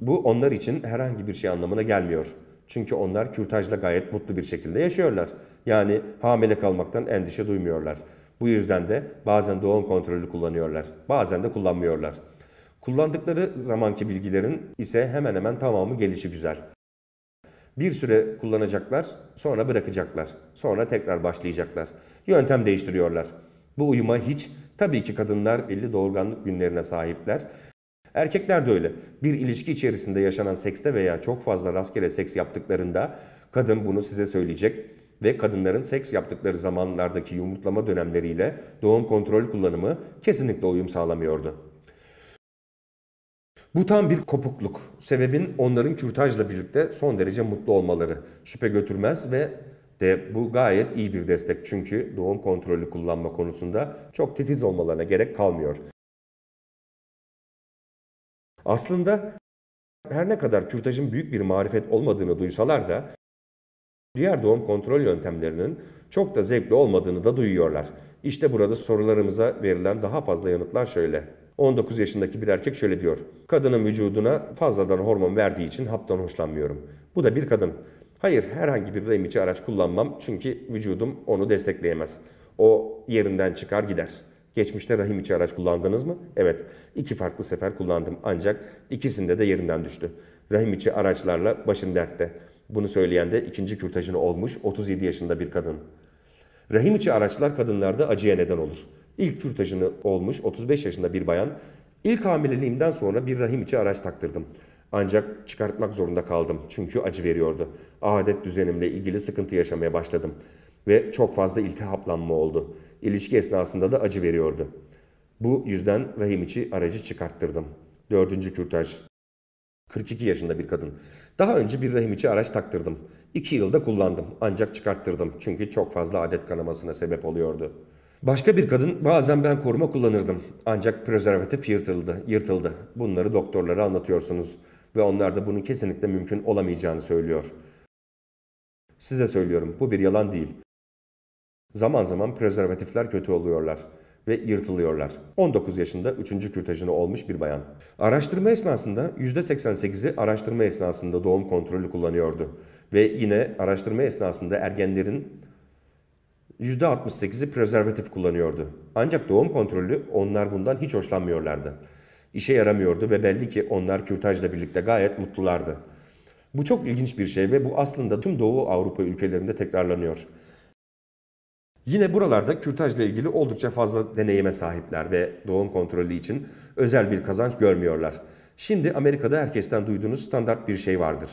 Speaker 1: Bu onlar için herhangi bir şey anlamına gelmiyor. Çünkü onlar kürtajla gayet mutlu bir şekilde yaşıyorlar. Yani hamile kalmaktan endişe duymuyorlar. Bu yüzden de bazen doğum kontrolü kullanıyorlar, bazen de kullanmıyorlar. Kullandıkları zamanki bilgilerin ise hemen hemen tamamı gelişi güzel. Bir süre kullanacaklar, sonra bırakacaklar. Sonra tekrar başlayacaklar. Yöntem değiştiriyorlar. Bu uyuma hiç. Tabii ki kadınlar belli doğurganlık günlerine sahipler. Erkekler de öyle. Bir ilişki içerisinde yaşanan sekste veya çok fazla rastgele seks yaptıklarında kadın bunu size söyleyecek ve kadınların seks yaptıkları zamanlardaki yumurtlama dönemleriyle doğum kontrol kullanımı kesinlikle uyum sağlamıyordu. Bu tam bir kopukluk. Sebebin onların kürtajla birlikte son derece mutlu olmaları. Şüphe götürmez ve de bu gayet iyi bir destek çünkü doğum kontrolü kullanma konusunda çok titiz olmalarına gerek kalmıyor. Aslında her ne kadar kürtajın büyük bir marifet olmadığını duysalar da diğer doğum kontrol yöntemlerinin çok da zevkli olmadığını da duyuyorlar. İşte burada sorularımıza verilen daha fazla yanıtlar şöyle. 19 yaşındaki bir erkek şöyle diyor. Kadının vücuduna fazladan hormon verdiği için haptan hoşlanmıyorum. Bu da bir kadın. Hayır herhangi bir içi araç kullanmam çünkü vücudum onu destekleyemez. O yerinden çıkar gider. Geçmişte rahim içi araç kullandınız mı? Evet. iki farklı sefer kullandım ancak ikisinde de yerinden düştü. Rahim içi araçlarla başım dertte. Bunu söyleyen de ikinci kürtajını olmuş 37 yaşında bir kadın. Rahim içi araçlar kadınlarda acıya neden olur. İlk kürtajını olmuş 35 yaşında bir bayan. İlk hamileliğimden sonra bir rahim içi araç taktırdım. Ancak çıkartmak zorunda kaldım çünkü acı veriyordu. Adet düzenimle ilgili sıkıntı yaşamaya başladım ve çok fazla iltihaplanma oldu. İlişki esnasında da acı veriyordu. Bu yüzden rahim içi aracı çıkarttırdım. Dördüncü kürtaj. 42 yaşında bir kadın. Daha önce bir rahim içi araç taktırdım. 2 yılda kullandım ancak çıkarttırdım çünkü çok fazla adet kanamasına sebep oluyordu.'' Başka bir kadın bazen ben koruma kullanırdım ancak prezervatif yırtıldı, yırtıldı. Bunları doktorlara anlatıyorsunuz ve onlar da bunun kesinlikle mümkün olamayacağını söylüyor. Size söylüyorum bu bir yalan değil. Zaman zaman prezervatifler kötü oluyorlar ve yırtılıyorlar. 19 yaşında 3. kürtajını olmuş bir bayan. Araştırma esnasında %88'i araştırma esnasında doğum kontrolü kullanıyordu. Ve yine araştırma esnasında ergenlerin %68'i prezervatif kullanıyordu. Ancak doğum kontrolü onlar bundan hiç hoşlanmıyorlardı. İşe yaramıyordu ve belli ki onlar kürtajla birlikte gayet mutlulardı. Bu çok ilginç bir şey ve bu aslında tüm Doğu Avrupa ülkelerinde tekrarlanıyor. Yine buralarda kürtajla ilgili oldukça fazla deneyime sahipler ve doğum kontrolü için özel bir kazanç görmüyorlar. Şimdi Amerika'da herkesten duyduğunuz standart bir şey vardır.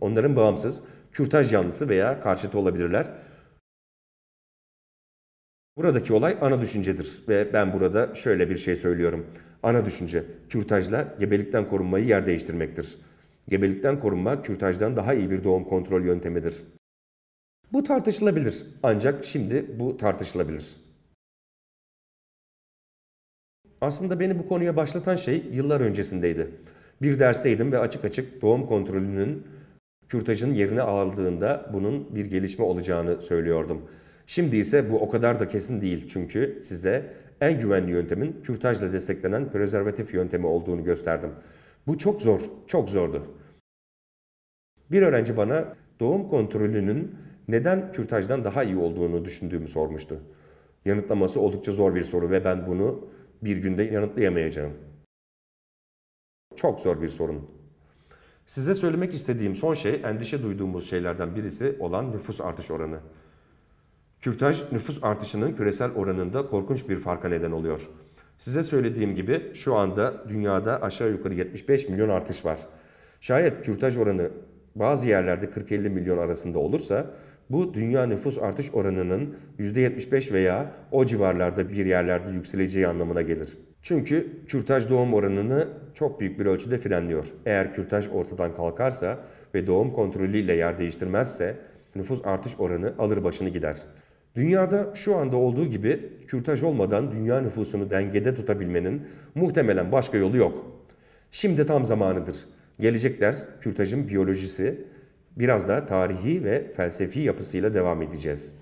Speaker 1: Onların bağımsız, kürtaj yanlısı veya karşıtı olabilirler Buradaki olay ana düşüncedir ve ben burada şöyle bir şey söylüyorum. Ana düşünce, kürtajla gebelikten korunmayı yer değiştirmektir. Gebelikten korunma kürtajdan daha iyi bir doğum kontrol yöntemidir. Bu tartışılabilir ancak şimdi bu tartışılabilir. Aslında beni bu konuya başlatan şey yıllar öncesindeydi. Bir dersteydim ve açık açık doğum kontrolünün kürtajın yerine aldığında bunun bir gelişme olacağını söylüyordum. Şimdi ise bu o kadar da kesin değil çünkü size en güvenli yöntemin kürtajla desteklenen prezervatif yöntemi olduğunu gösterdim. Bu çok zor, çok zordu. Bir öğrenci bana doğum kontrolünün neden kürtajdan daha iyi olduğunu düşündüğümü sormuştu. Yanıtlaması oldukça zor bir soru ve ben bunu bir günde yanıtlayamayacağım. Çok zor bir sorun. Size söylemek istediğim son şey endişe duyduğumuz şeylerden birisi olan nüfus artış oranı. Kürtaj nüfus artışının küresel oranında korkunç bir farka neden oluyor. Size söylediğim gibi şu anda dünyada aşağı yukarı 75 milyon artış var. Şayet kürtaj oranı bazı yerlerde 40-50 milyon arasında olursa bu dünya nüfus artış oranının %75 veya o civarlarda bir yerlerde yükseleceği anlamına gelir. Çünkü kürtaj doğum oranını çok büyük bir ölçüde frenliyor. Eğer kürtaj ortadan kalkarsa ve doğum kontrolüyle yer değiştirmezse nüfus artış oranı alır başını gider. Dünyada şu anda olduğu gibi kürtaj olmadan dünya nüfusunu dengede tutabilmenin muhtemelen başka yolu yok. Şimdi tam zamanıdır. Gelecek ders kürtajın biyolojisi, biraz da tarihi ve felsefi yapısıyla devam edeceğiz.''